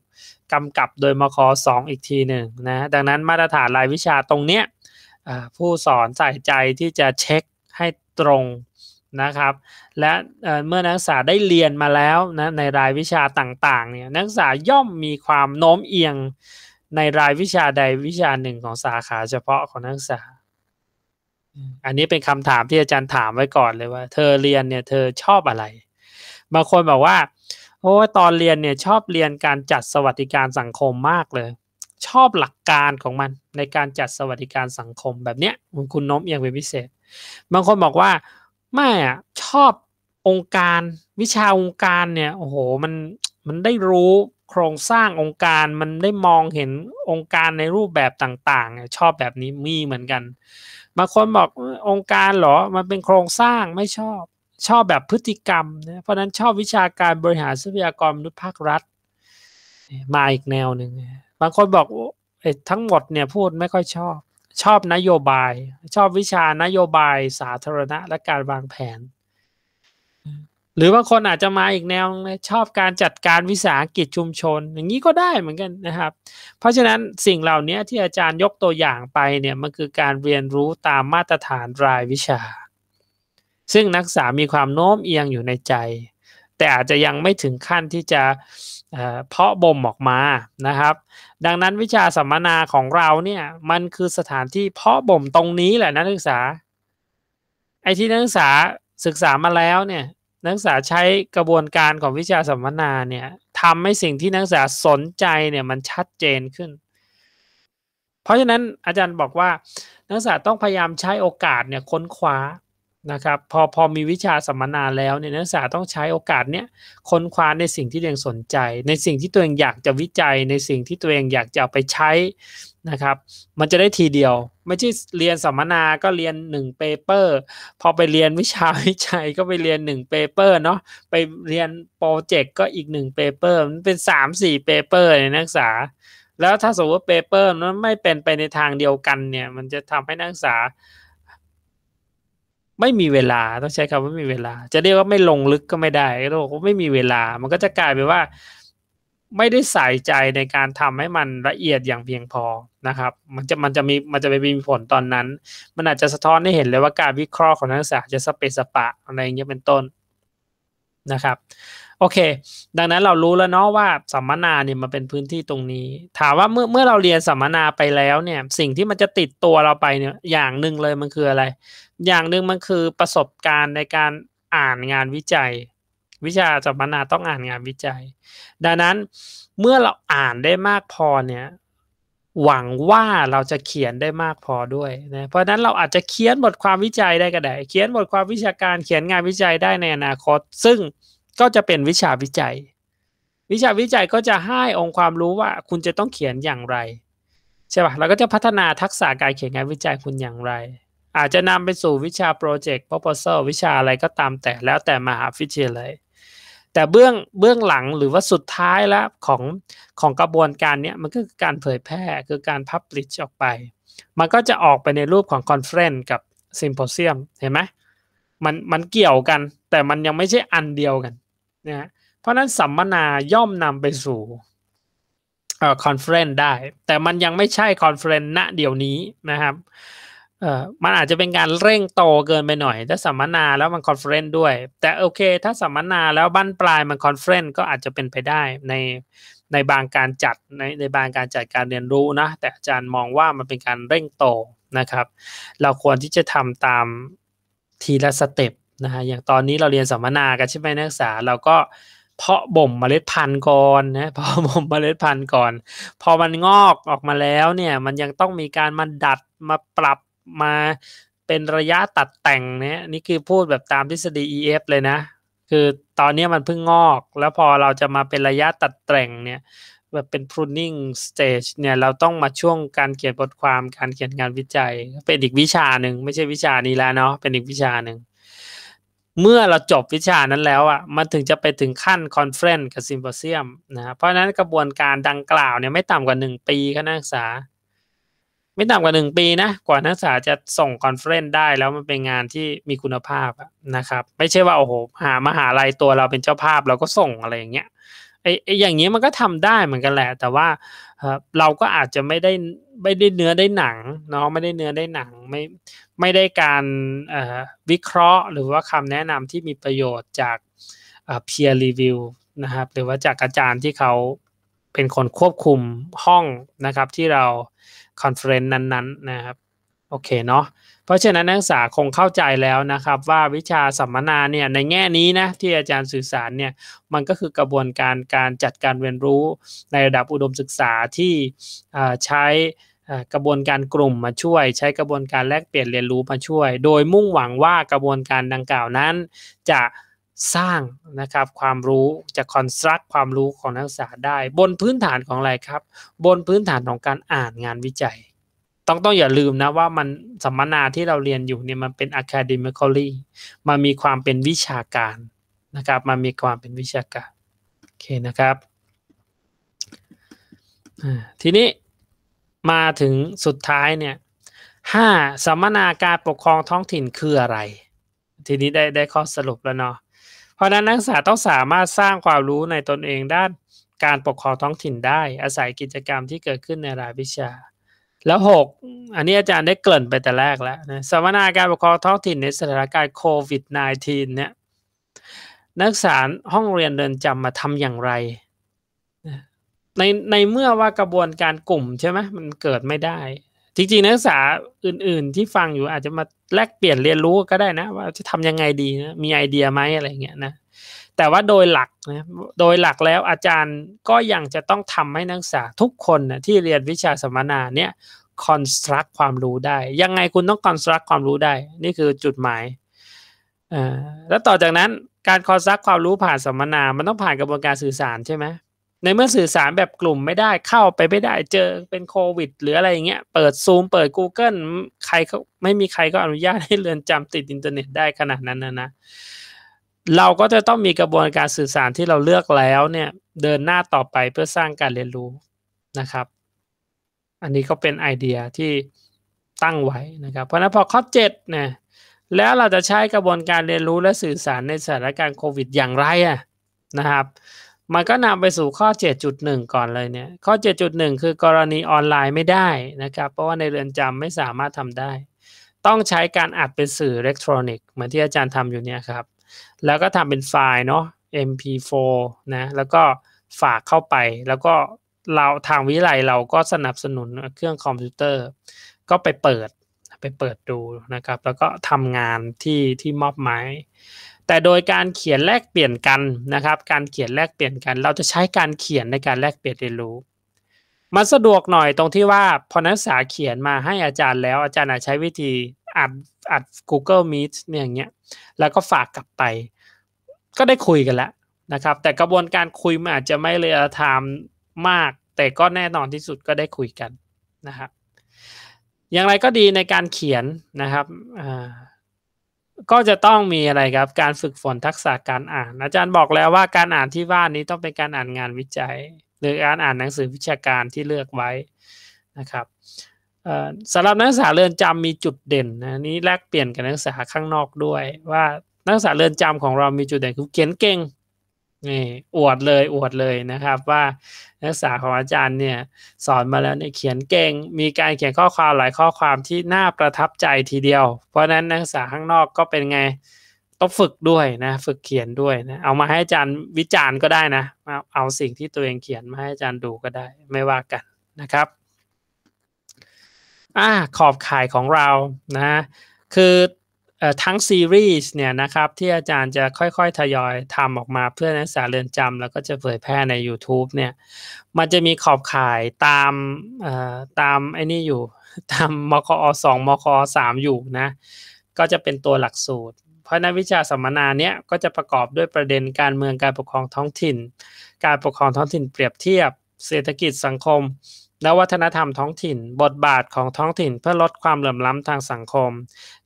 กำกับโดยมคองอีกทีหนึ่งนะดังนั้นมาตรฐานรายวิชาตรงเนี้ยผู้สอนใส่ใจที่จะเช็คให้ตรงนะครับ และเมื่อนักศึกษาได้เรียนมาแล้วนะในรายวิชาต่างๆเนี่ยนักศึกษาย่อมมีความโน้มเอียงในรายวิชาใดวิชาหนึ่งของสาขาเฉพาะของนักศึกษาอันนี้เป็นคำถามที่อาจารย์ถามไว้ก่อนเลยว่า เธอเรียนเนี่ย เธอชอบอะไร บางคนบอกว่าโอ้ตอนเรียนเนี่ยชอบเรียนการจัดสวัสดิการสังคมมากเลย ชอบหลักการของมันในการจัดสวัสดิการสังคมแบบเนี้ยคุณน้มเอียงเป็นพิเศษ บางคนบอกว่าไม่อ่ะชอบองค์การวิชาองค์การเนี่ยโอ้โหมันมันได้รู้โครงสร้างองค์การมันได้มองเห็นองค์การในรูปแบบต่างๆชอบแบบนี้มีเหมือนกันบางคนบอกองค์การหรอ มันเป็นโครงสร้างไม่ชอบ ชอบแบบพฤติกรรมนะเพราะนั้นชอบวิชาการบริหารทรัพยากรมนุษย์ภาครัฐมาอีกแนวหนึ่งบางคนบอกทั้งหมดเนี่ยพูดไม่ค่อยชอบ ชอบนโยบาย ชอบวิชานโยบาย สาธารณะ และการวางแผนหรือบางคนอาจจะมาอีกแนวชอบการจัดการวิสาหกิจชุมชนอย่างนี้ก็ได้เหมือนกันนะครับ เพราะฉะนั้นสิ่งเหล่านี้ที่อาจารย์ยกตัวอย่างไปเนี่ยมันคือการเรียนรู้ตามมาตรฐานรายวิชา ซึ่งนักศึกษามีความโน้มเอียงอยู่ในใจ แต่อาจจะยังไม่ถึงขั้นที่จะเพาะบ่มออกมานะครับ ดังนั้นวิชาสัมมนาของเราเนี่ยมันคือสถานที่เพาะบ่มตรงนี้แหละนักศึกษา ไอ้ที่นักศึกษาศึกษามาแล้วเนี่ยนักศึกษาใช้กระบวนการของวิชาสัมมนาเนี่ยทำให้สิ่งที่นักศึกษาสนใจเนี่ยมันชัดเจนขึ้น เพราะฉะนั้นอาจารย์บอกว่านักศึกษาต้องพยายามใช้โอกาสเนี่ยค้นคว้านะครับพอพอมีวิชาสัมมนาแล้ว เนี่ยนักศึกษาต้องใช้โอกาสเนี้ยค้นคว้าในสิ่งที่ตัวเองสนใจ ในสิ่งที่ตัวเองอยากจะวิจัย ในสิ่งที่ตัวเองอยากจะไปใช้นะครับมันจะได้ทีเดียวไม่ใช่เรียนสัมมนาก็เรียนหนึ่งเปเปอร์พอไปเรียนวิชาวิจัยก็ไปเรียนหนึ่งเปเปอร์เนาะ ไปเรียนโปรเจกต์ก็อีกหนึ่งเปเปอร์มันเป็นสามสี่เปเปอร์ในนักศึกษา แล้วถ้าสมมติว่าเปเปอร์นั้นไม่เป็นไปในทางเดียวกัน เนี่ย มันจะทำให้นักศึกษา ไม่มีเวลา ต้องใช้คำว่าไม่มีเวลา จะเรียกว่าไม่ลงลึกก็ไม่ได้ก็ไม่มีเวลา มันก็จะกลายเป็นว่าไม่ได้ใส่ใจในการทำให้มันละเอียดอย่างเพียงพอนะครับ มันจะมันจะมีมันจะไปมีผลตอนนั้น มันอาจจะสะท้อนให้เห็นเลยว่าการวิเคราะห์ของนักศึกษาจะสเปซสปะ อะไรอย่างเงี้ยเป็นต้นนะครับโอเค ดังนั้นเรารู้แล้วเนาะว่าสัมมนาเนี่ยมันเป็นพื้นที่ตรงนี้ ถามว่าเมื่อเมื่อเราเรียนสัมมนาไปแล้วเนี่ยสิ่งที่มันจะติดตัวเราไปเนี่ยอย่างหนึ่งเลยมันคืออะไร อย่างหนึ่งมันคือประสบการณ์ในการอ่านงานวิจัยวิชาสัมมนาต้องอ่านงานวิจัย ดังนั้นเมื่อเราอ่านได้มากพอเนี่ย หวังว่าเราจะเขียนได้มากพอด้วยนะ เพราะนั้นเราอาจจะเขียนบทความวิจัยได้ก็ได้ เขียนบทความวิชาการ เขียนงานวิจัยได้ในอนาคต ซึ่งก็จะเป็นวิชาวิจัย วิชาวิจัยก็จะให้องค์ความรู้ว่าคุณจะต้องเขียนอย่างไร ใช่ปะ่ะ เราก็จะพัฒนาทักษะการเขียนงานวิจัยคุณอย่างไร อาจจะนำไปสู่วิชาโปรเจกต์ p r o เซอร์วิชาอะไรก็ตามแต่ แล้วแต่มหาวิทยาลัยแต่เบื้องเบื้องหลังหรือว่าสุดท้ายแล้วของของกระบวนการเนี้ยมันก็คือการเผยแพร่คือการพับลิชออกไป มันก็จะออกไปในรูปของคอนเฟรน์กับซิมโพเซียมเห็นไหมมันมันเกี่ยวกัน แต่มันยังไม่ใช่อันเดียวกันนะเพราะนั้นสัมมนาย่อมนำไปสู่คอนเฟรน์ได้ แต่มันยังไม่ใช่คอนเฟรน์ณเดี๋ยวนี้นะครับเออมันอาจจะเป็นการเร่งโตเกินไปหน่อยถ้าสัมมนาแล้วมันคอนเฟรนด์ด้วย แต่โอเคถ้าสัมมนาแล้วบั้นปลายมันคอนเฟรน์ก็อาจจะเป็นไปได้ในในบางการจัดในในบางการจัดการเรียนรู้นะแต่อาจารย์มองว่ามันเป็นการเร่งโตนะครับ เราควรที่จะทำตามทีละสเต็ปนะฮะอย่างตอนนี้เราเรียนสัมมนากันใช่ไหมนักศึกษาเราก็เพาะบ่มเมล็ดพันธุ์ก่อนนะเพาะบ่มเมล็ดพันธุ์ก่อน พอมันงอกออกมาแล้วเนี่ยมันยังต้องมีการมาดัดมาปรับมาเป็นระยะตัดแต่งเนี่ยนี่คือพูดแบบตามทฤษฎี EF เลยนะ คือตอนนี้มันเพิ่งงอก แล้วพอเราจะมาเป็นระยะตัดแต่งเนี่ยแบบเป็น pruning stage เนี่ยเราต้องมาช่วงการเขียนบทความการเขียนงานวิจัย เป็นอีกวิชาหนึ่งไม่ใช่วิชานี้แล้วเนาะเป็นอีกวิชาหนึ่ง เมื่อเราจบวิชานั้นแล้วอ่ะมันถึงจะไปถึงขั้นคอนเฟ e n c ์กับ s ิม p พเซียมนะเพราะนั้นกระบวนการดังกล่าวเนี่ยไม่ต่ำกว่า 1 ปีคณะนักศึกษาไม่ต่ำกว่าหนึ่งปี นะ กว่านักศึกษาจะส่งคอนเฟรนซ์ได้แล้วมันเป็นงานที่มีคุณภาพนะครับ ไม่ใช่ว่าโอ้โหหามหาลัยตัวเราเป็นเจ้าภาพเราก็ส่งอะไรอย่างเงี้ยไอ้อย่างเงี้ยมันก็ทำได้เหมือนกันแหละ แต่ว่าเราก็อาจจะไม่ได้ไม่ได้เนื้อได้หนังเนาะไม่ได้เนื้อได้หนังไม่ไม่ได้การวิเคราะห์ หรือว่าคำแนะนำที่มีประโยชน์จาก peer review นะครับ หรือว่าจากอาจารย์ที่เขาเป็นคนควบคุมห้องนะครับที่เราคอนเฟรนซ์นั้นๆนะครับโอเค เนาะเพราะฉะนั้นนักศึกษาคงเข้าใจแล้วนะครับว่าวิชาสัมมนาเนี่ยในแง่นี้นะ ที่อาจารย์สื่อสารเนี่ยมันก็คือกระบวนการการจัดการเรียนรู้ในระดับอุดมศึกษาที่ใช้กระบวนการกลุ่มมาช่วย ใช้กระบวนการแลกเปลี่ยนเรียนรู้มาช่วย โดยมุ่งหวังว่ากระบวนการดังกล่าวนั้นจะสร้างนะครับความรู้จะคอนสตรักความรู้ของนักศึกษาได้ บนพื้นฐานของอะไรครับ บนพื้นฐานของการอ่านงานวิจัย ต้องต้องอย่าลืมนะว่ามันสัมมนาที่เราเรียนอยู่เนี่ยมันเป็น academically มันมีความเป็นวิชาการนะครับมันมีความเป็นวิชาการโอเคนะครับทีนี้มาถึงสุดท้ายเนี่ยห้าสัมมนาการปกครองท้องถิ่นคืออะไร ทีนี้ได้ได้ข้อสรุปแล้วเนาะเพราะนั้นนักศึกษาต้องสามารถสร้างความรู้ในตนเองด้านการปกครองท้องถิ่นได้ อาศัยกิจกรรมที่เกิดขึ้นในรายวิชา แล้ว 6 อันนี้อาจารย์ได้เกริ่นไปแต่แรกแล้วนะสัมมนาการปกครองท้องถิ่นในสถานการณ์โควิด -19 เนี่ยนักศึกษาห้องเรียนเดินจำมาทำอย่างไรในในเมื่อว่ากระบวนการกลุ่มใช่ไหมมันเกิดไม่ได้จริงๆนักศึกษาอื่นๆ ที่ฟังอยู่อาจจะมาแลกเปลี่ยนเรียนรู้ก็ได้นะว่าจะทำยังไงดีนะมีไอเดียไหมอะไรเงี้ยนะแต่ว่าโดยหลักนะโดยหลักแล้วอาจารย์ก็ยังจะต้องทำให้นักศึกษาทุกคนนะที่เรียนวิชาสัมมนาเนี่ยคอนสตรักความรู้ได้ ยังไงคุณต้องคอนสตรักความรู้ได้นี่คือจุดหมายอ่าแล้วต่อจากนั้นการคอนสตรักความรู้ผ่านสัมมนา มันต้องผ่านกระบวนการสื่อสารใช่ไหมในเมื่อสื่อสารแบบกลุ่มไม่ได้เข้าไปไม่ได้เจอเป็นโควิด หรืออะไรอย่างเงี้ย เปิดซูมเปิด Google ใครเขาไม่มีใครก็อนุญาตให้เรือนจำติดอินเทอร์เน็ต ได้ขนาดนั้นนะนะเราก็จะต้องมีกระบวนการสื่อสารที่เราเลือกแล้ว เนี่ยเดินหน้าต่อไปเพื่อสร้างการเรียนรู้นะครับ อันนี้ก็เป็นไอเดียที่ตั้งไว้นะครับ เพราะนั้นพอข้อ7นยแล้วเราจะใช้กระบวนการเรียนรู้และสื่อสารในสถานการณ์โควิด อย่างไรอะนะครับมันก็นำไปสู่ข้อ 7.1 ก่อนเลยเนี่ย ข้อ 7.1 คือกรณีออนไลน์ไม่ได้นะครับ เพราะว่าในเรือนจำไม่สามารถทำได้ ต้องใช้การอัดเป็นสื่ออิเล็กทรอนิกส์เหมือนที่อาจารย์ทำอยู่เนี่ยครับ แล้วก็ทำเป็นไฟล์เนาะ MP4 นะ แล้วก็ฝากเข้าไป แล้วก็เราทางวิไลเราก็สนับสนุนเครื่องคอมพิวเตอร์ ก็ไปเปิดไปเปิดดูนะครับ แล้วก็ทำงานที่ที่มอบหมายแต่โดยการเขียนแลกเปลี่ยนกันนะครับ การเขียนแลกเปลี่ยนกัน เราจะใช้การเขียนในการแลกเปลี่ยนเรียนรู้มันสะดวกหน่อยตรงที่ว่าพอนักศึกษาเขียนมาให้อาจารย์แล้วอาจารย์อาจใช้วิธีอัดอัด Google Meet เนี่ยอย่างเงี้ยแล้วก็ฝากกลับไป ก็ได้คุยกันแล้วนะครับ แต่กระบวนการคุยมันอาจจะไม่เลยอไทมมาก แต่ก็แน่นอนที่สุดก็ได้คุยกันนะครับอย่างไรก็ดีในการเขียนนะครับก็จะต้องมีอะไรครับการฝึกฝนทักษะการอ่าน อาจารย์บอกแล้วว่า การอ่านที่ว่านี้ต้องเป็นการอ่านงานวิจัย หรือการอ่านหนังสือวิชาการที่เลือกไว้นะครับสำหรับนักศึกษาเรือนจำมีจุดเด่นนะนี้แลกเปลี่ยนกับนักศึกษาข้างนอกด้วย ว่านักศึกษาเรือนจำของเรามีจุดเด่นคือเขียนเก่งนี่อวดเลยอวดเลยนะครับว่านักศึกษาของอาจารย์เนี่ยสอนมาแล้วเนี่ยเขียนเก่ง มีการเขียนข้อความหลายข้อความที่น่าประทับใจทีเดียว เพราะนั้นนักศึกษาข้างนอกก็เป็นไงต้องฝึกด้วยนะฝึกเขียนด้วยนะเอามาให้อาจารย์วิจารณ์ก็ได้นะเอาสิ่งที่ตัวเองเขียนมาให้อาจารย์ดูก็ได้ไม่ว่ากันนะครับอ่าขอบข่ายของเรานะคือทั้งซีรีส์เนี่ยนะครับที่อาจารย์จะค่อยๆทยอยทำออกมาเพื่อนักศึกษาเรียนจำแล้วก็จะเผยแพร่ใน YouTube เนี่ยมันจะมีขอบข่ายตามตามไอ้นี่อยู่ตามมคอสองมคอสามอยู่นะก็จะเป็นตัวหลักสูตร เพราะนักวิชาสัมมนาเนี้ยก็จะประกอบด้วยประเด็นการเมืองการปกครองท้องถิ่น การปกครองท้องถิ่นเปรียบเทียบเศรษฐกิจสังคมและวัฒนธรรมท้องถิ่น บทบาทของท้องถิ่นเพื่อลดความเหลื่อมล้ำทางสังคม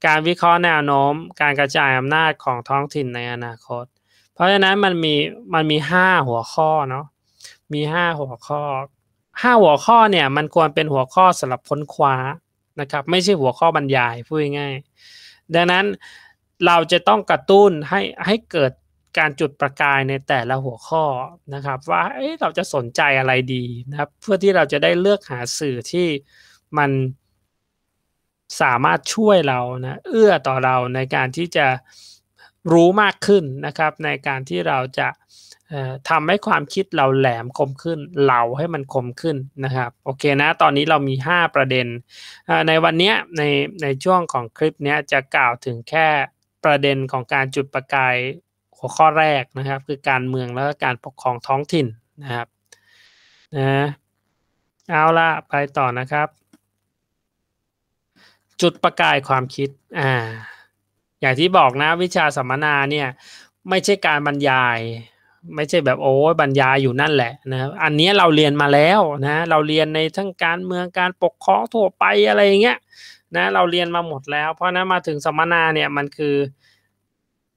การวิเคราะห์แนวโน้ม การกระจายอำนาจของท้องถิ่นในอนาคต เพราะฉะนั้นมันมีมันมีห้าหัวข้อเนาะมีห้าหัวข้อห้าหัวข้อเนี่ยมันควรเป็นหัวข้อสำหรับค้นคว้านะครับไม่ใช่หัวข้อบรรยายพูดง่ายดังนั้นเราจะต้องกระตุ้นให้ให้เกิดการจุดประกายในแต่ละหัวข้อนะครับ ว่าเเราจะสนใจอะไรดีนะครับ เพื่อที่เราจะได้เลือกหาสื่อที่มันสามารถช่วยเรานะเอื้อต่อเราในการที่จะรู้มากขึ้นนะครับ ในการที่เราจะทำให้ความคิดเราแหลมคมขึ้นเหลาให้มันคมขึ้นนะครับโอเคนะตอนนี้เรามี 5 ประเด็น ในวันนี้ในในช่วงของคลิปนี้จะกล่าวถึงแค่ประเด็นของการจุดประกายหัวข้อแรกนะครับคือการเมืองแล้วก็การปกครองท้องถิ่นนะครับนะเอาละไปต่อนะครับ จุดประกายความคิดอ่าอย่างที่บอกนะวิชาสัมมนาเนี่ยไม่ใช่การบรรยาย ไม่ใช่แบบโอ้บรรยายอยู่นั่นแหละนะอันนี้เราเรียนมาแล้วนะเราเรียนในทั้งการเมืองการปกครองทั่วไปอะไรอย่างเงี้ยนะเราเรียนมาหมดแล้วเพราะนั้นมาถึงสัมมนาเนี่ยมันคือ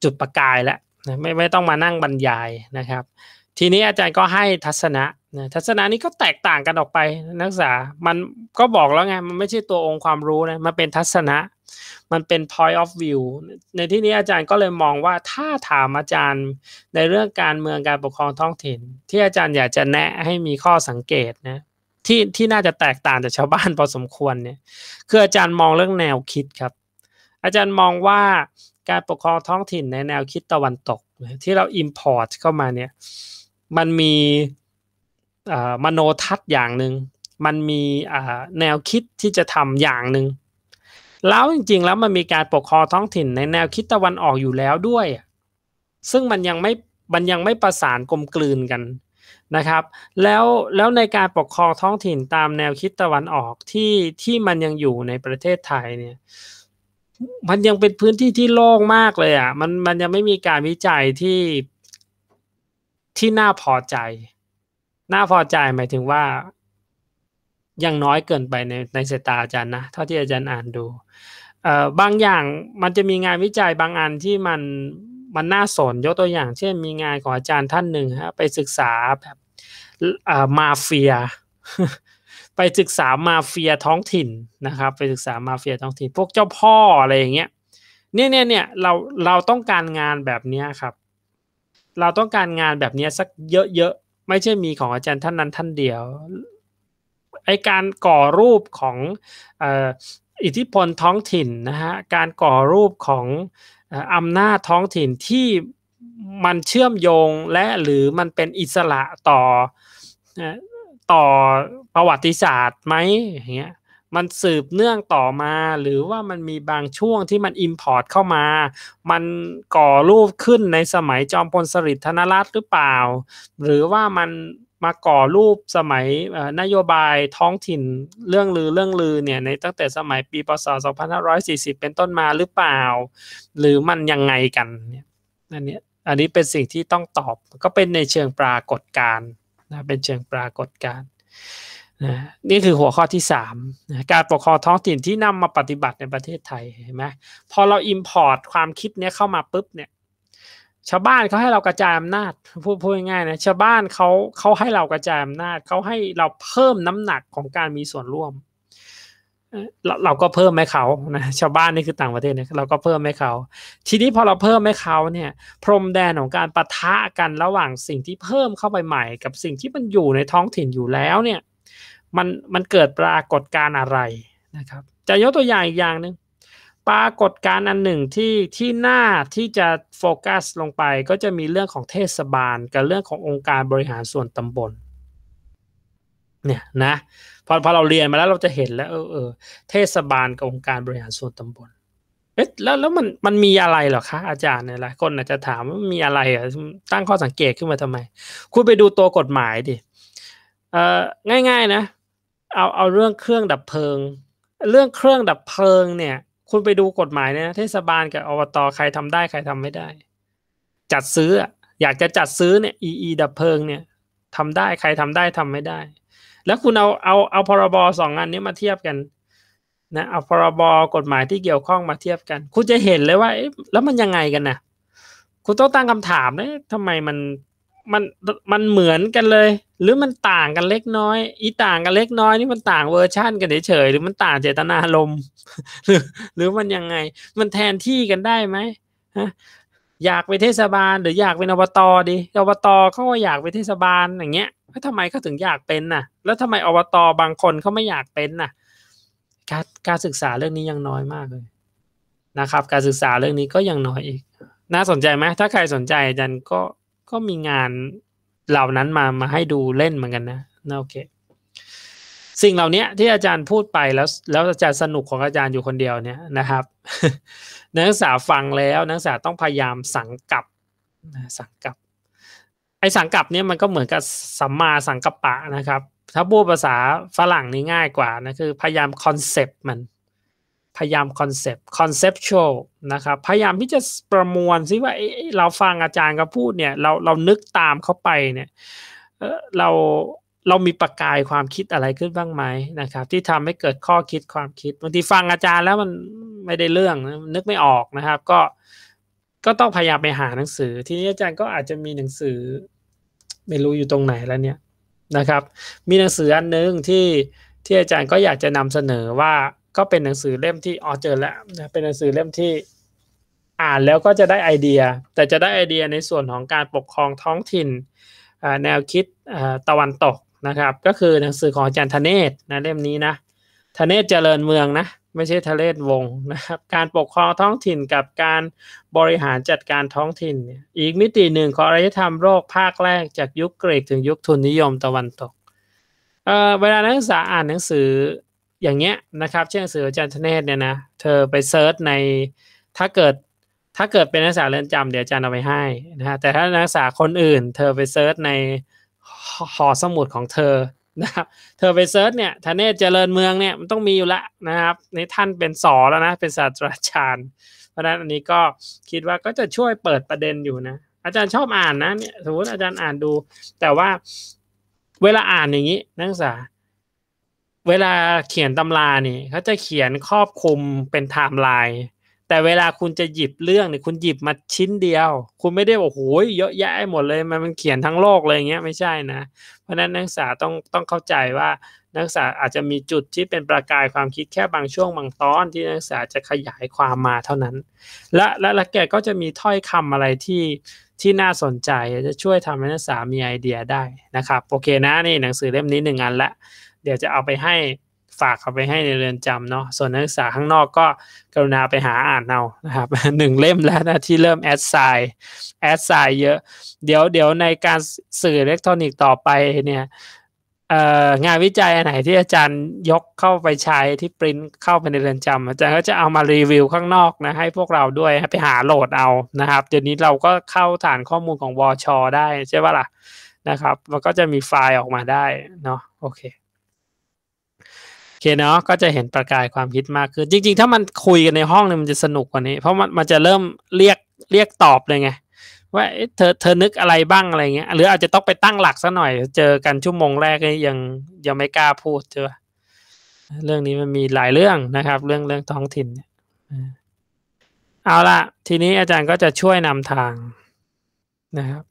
จุดประกายแล้วนะไม่ไม่ต้องมานั่งบรรยายนะครับ ทีนี้อาจารย์ก็ให้ทัศนะนะทัศนะนี้ก็แตกต่างกันออกไปนักศึกษามันก็บอกแล้วไงมันไม่ใช่ตัวองค์ความรู้นะมันเป็นทัศนะ มันเป็น point of view ในที่นี้อาจารย์ก็เลยมองว่าถ้าถามอาจารย์ในเรื่องการเมืองการปกครองท้องถิ่น ที่อาจารย์อยากจะแนะให้มีข้อสังเกตนะที่ที่น่าจะแตกต่างจากชาวบ้านพอสมควรเนี่ย คืออาจารย์มองเรื่องแนวคิดครับ อาจารย์มองว่าการปกครองท้องถิ่นในแนวคิดตะวันตกที่เรา import เข้ามาเนี่ยมันมีมโนทัศน์อย่างหนึ่งมันมีแนวคิดที่จะทำอย่างหนึ่งแล้วจริงๆแล้วมันมีการปกครองท้องถิ่นในแนวคิดตะวันออกอยู่แล้วด้วย ซึ่งมันยังไม่มันยังไม่ประสานกลมกลืนกันนะครับ แล้วแล้วในการปกครองท้องถิ่นตามแนวคิดตะวันออกที่ที่มันยังอยู่ในประเทศไทยเนี่ยมันยังเป็นพื้นที่ที่โล่งมากเลยอ่ะมันมันยังไม่มีการวิจัยที่ ที่น่าพอใจ น่าพอใจหมายถึงว่า ยังน้อยเกินไปในในสายตาอาจารย์นะ เท่าที่อาจารย์อ่านดูเอ่อบางอย่างมันจะมีงานวิจัยบางอันที่มันมันน่าสนยกตัวอย่างเช่น มีงานของอาจารย์ท่านหนึ่งฮะไปศึกษาแบบอ่ามาเฟียไปศึกษามาเฟียท้องถิ่นนะครับ ไปศึกษามาเฟียท้องถิ่น พวกเจ้าพ่อ อะไรอย่างเงี้ยเนี่ยเนี่ยเนี่ยเราเราต้องการงานแบบเนี้ยครับ เราต้องการงานแบบเนี้ยสักเยอะๆ ไม่ใช่มีของอาจารย์ท่านนั้นท่านเดียวไอการก่อรูปของอิทธิพลท้องถิ่นนะฮะการก่อรูปของอำนาจท้องถิ่นที่มันเชื่อมโยงและหรือมันเป็นอิสระต่อต่อประวัติศาสตร์ไหมอย่างเงี้ยมันสืบเนื่องต่อมา หรือว่ามันมีบางช่วงที่มันอิมพอร์ตเข้ามา มันก่อรูปขึ้นในสมัยจอมพลสฤษดิ์ธนรัตน์หรือเปล่า หรือว่ามันมาก่อรูปสมัยนโยบายท้องถิ่นเรื่องลือเรื่องลือเนี่ยในตั้งแต่สมัยปีพศ2540 เป็นต้นมาหรือเปล่า หรือมันยังไงกันเนี่ยอันนี้อันนี้เป็นสิ่งที่ต้องตอบ ก็เป็นในเชิงปรากฏการณ์นะเป็นเชิงปรากฏการณ์นะนี่คือหัวข้อที่3นะการปกครองท้องถิ่นที่นำมาปฏิบัติในประเทศไทยเห็นไหมพอเรามพอร์ตความคิดเนี้ยเข้ามาปุ๊บเนี่ย ชาวบ้านเขาให้เรากระจายอำนาจพูดพูดง่ายๆนะ ชาวบ้านเขาเขาให้เรากระจายอำนาจเขาให้เราเพิ่มน้ำหนักของการมีส่วนร่วมเราเราก็เพิ่มให้เขานะชาวบ้านนี่คือต่างประเทศเนี่ยเราก็เพิ่มให้เขา ทีนี้พอเราเพิ่มให้เขาเนี่ย พรมแดนของการปะทะกันระหว่างสิ่งที่เพิ่มเข้าไปใหม่ กับสิ่งที่มันอยู่ในท้องถิ่นอยู่แล้วเนี่ย มันมันเกิดปรากฏการณ์อะไรนะครับ จะยกตัวอย่างอีกอย่างหนึ่งปรากฏการณ์อันหนึ่งที่ที่หน้าที่จะโฟกัสลงไปก็จะมีเรื่องของเทศบาลกับเรื่องขององค์การบริหารส่วนตำบลเนี่ยนะพอพอเราเรียนมาแล้วเราจะเห็นแล้วเออเออเทศบาลกับองค์การบริหารส่วนตำบลเอ๊ะแล้วแล้วมันมันมีอะไรหรอคะอาจารย์เนี่ยหลายคนอาจจะถามว่ามีอะไรอ่ะตั้งข้อสังเกตขึ้นมาทำไม คุณไปดูตัวกฎหมายดิเอ่อง่าย ๆนะเอาเอาเรื่องเครื่องดับเพลิง เรื่องเครื่องดับเพลิงเนี่ย คุณไปดูกฎหมายเนี่ยเทศบาลกับอบตใครทำได้ใครทำไม่ได้จัดซื้ออยากจะจัดซื้อเนี่ย EE ดับเพลิงเนี่ย ทำได้ใครทำได้ทำไม่ได้แล้วคุณเอาเอาเอาพรบสองอันนี้มาเทียบกัน นะเอาพรบ กฎหมายที่เกี่ยวข้องมาเทียบกัน คุณจะเห็นเลยว่าแล้วมันยังไงกันนะคุณต้องตั้งคำถามนะทำไมมันมันมันเหมือนกันเลย หรือมันต่างกันเล็กน้อย อีต่างกันเล็กน้อย นี่มันต่างเวอร์ชั่นกันเฉยๆหรือมันต่างเจตนาลมหรือหรือมันยังไง มันแทนที่กันได้ไหมฮะอยากไปเทศบาลหรืออยากเป็นอบตดีอบตเขาก็อยากไปเทศบาลอย่างเงี้ยแล้วทำไมเขาถึงอยากเป็นน่ะ แล้วทำไมอบต บางคนเขาไม่อยากเป็นน่ะ การการศึกษาเรื่องนี้ยังน้อยมากเลยนะครับ การศึกษาเรื่องนี้ก็ยังน้อยอีกน่าสนใจไหม ถ้าใครสนใจอาจารย์ก็ก็มีงานเหล่านั้นมามาให้ดูเล่นเหมือนกันนะนะโอเค สิ่งเหล่านี้ที่อาจารย์พูดไปแล้ว แล้วอาจารย์สนุกของอาจารย์อยู่คนเดียว เนี่ยนะครับ นักศึกษาฟังแล้วนักศึกษาต้องพยายามสังกับสังกับอสังกัปเนี่ยมันก็เหมือนกับสัมมาสังกัปปะนะครับ ถ้าพูดภาษาฝรั่งนี่ง่ายกว่านะคือพยายามคอนเซปต์มัน พยายามคอนเซปต์คอนเซปชวลนะครับ พยายามที่จะประมวลซิว่าเราฟังอาจารย์เขาพูดเนี่ยเราเรานึกตามเขาไปเนี่ยเราเรามีประกายความคิดอะไรขึ้นบ้างไหมนะครับ ที่ทำให้เกิดข้อคิดความคิดบางทีฟังอาจารย์แล้วมันไม่ได้เรื่องนึกไม่ออกนะครับ ก็ก็ต้องพยายามไปหาหนังสือ ทีนี้อาจารย์ก็อาจจะมีหนังสือไม่รู้อยู่ตรงไหนแล้วเนี่ย นะครับ มีหนังสืออันหนึ่งที่ที่อาจารย์ก็อยากจะนำเสนอว่าก็เป็นหนังสือเล่มที่อ๋อเจอแล้วนะเป็นหนังสือเล่มที่อ่านแล้วก็จะได้ไอเดีย แต่จะได้ไอเดียในส่วนของการปกครองท้องถิ่นแนวคิดตะวันตกนะครับ ก็คือหนังสือของอาจารย์ธเนศนะเล่มนี้นะธเนศเจริญเมืองนะไม่ใช่ทะเลศวงนะครับ การปกครองท้องถิ่นกับการบริหารจัดการท้องถิ่น อีกมิติหนึ่งของอารยธรรมโลกภาคแรกจากยุคกรีกถึงยุคทุนนิยมตะวันตกเเวลานักศึกษาอ่านหนังสืออย่างเงี้ยนะครับ เช่นหนังสืออาจารย์ธเนศเนี่ยนะเธอไปเซิร์ชในถ้าเกิดถ้าเกิดเป็นนักศึกษาเรียนจำเดี๋ยวอาจารย์เอาไปให้นะฮะแต่ถ้านักศึกษาคนอื่นเธอไปเซิร์ชในหอสมุดของเธอนะครับเธอไปเซิร์ชเนี่ยทนเนศเจริญเมืองเนี่ยมันต้องมีอยู่ละนะครับ ในท่านเป็นสอแล้วนะ เป็นศาสตราจารย์ เพราะนั้นอันนี้ก็คิดว่าก็จะช่วยเปิดประเด็นอยู่นะ อาจารย์ชอบอ่านนะเนี่ยสมมติอาจารย์อ่านดู แต่ว่าเวลาอ่านอย่างนี้ นักศึกษา เวลาเขียนตำรานี่เขาจะเขียนครอบคลุมเป็นไทม์ไลน์แต่เวลาคุณจะหยิบเรื่องเนี่ยคุณหยิบมาชิ้นเดียว คุณไม่ได้บอกโอ้ยเยอะแยะหมดเลยมันมันเขียนทั้งโลกเลยอย่างเงี้ยไม่ใช่นะ เพราะนั้นนักศึกษาต้องต้องเข้าใจว่านักศึกษาอาจจะมีจุดที่เป็นประกายความคิดแค่บางช่วงบางตอน ที่นักศึกษาจะขยายความมาเท่านั้น และและและแกก็จะมีถ้อยคำอะไรที่ที่น่าสนใจจะช่วยทำให้นักศึกษามีไอเดียได้นะครับโอเคนะนี่หนังสือเล่มนี้หนึ่งอันละเดี๋ยวจะเอาไปให้ฝากเขาไปให้ในเรือนจำเนาะ ส่วนนักศึกษาข้างนอกก็กรุณาไปหาอ่านเอานะครับ หนึ่งเล่มแล้วนะที่เริ่มแอดไซน์แอดไซน์เยอะ เดี๋ยวเดี๋ยวในการสื่ออิเล็กทรอนิกส์ต่อไปเนี่ยงานวิจัยอันไหนที่อาจารย์ยกเข้าไปใช้ที่ปริ้นเข้าไปในเรือนจำอาจารย์ก็จะเอามารีวิวข้างนอกนะ ให้พวกเราด้วยไปหาโหลดเอานะครับ เดี๋ยวนี้เราก็เข้าฐานข้อมูลของวอชอได้ใช่ปะล่ะนะครับ มันก็จะมีไฟล์ออกมาได้เนาะโอเคเคเนาะก็จะเห็นประกายความคิดมากขึ้นจริงๆ ถ้ามันคุยกันในห้องเนี่ยมันจะสนุกกว่านี้ เพราะมันมันจะเริ่มเรียกเรียกตอบเลยไงว่าเธอเธอนึกอะไรบ้างอะไรเงี้ยหรืออาจจะต้องไปตั้งหลักซะหน่อย เจอกันชั่วโมงแรกยังยังไม่กล้าพูดเจอเรื่องนี้มันมีหลายเรื่องนะครับ เรื่องเรื่องท้องถิ่นเอาละทีนี้อาจารย์ก็จะช่วยนำทางนะครับ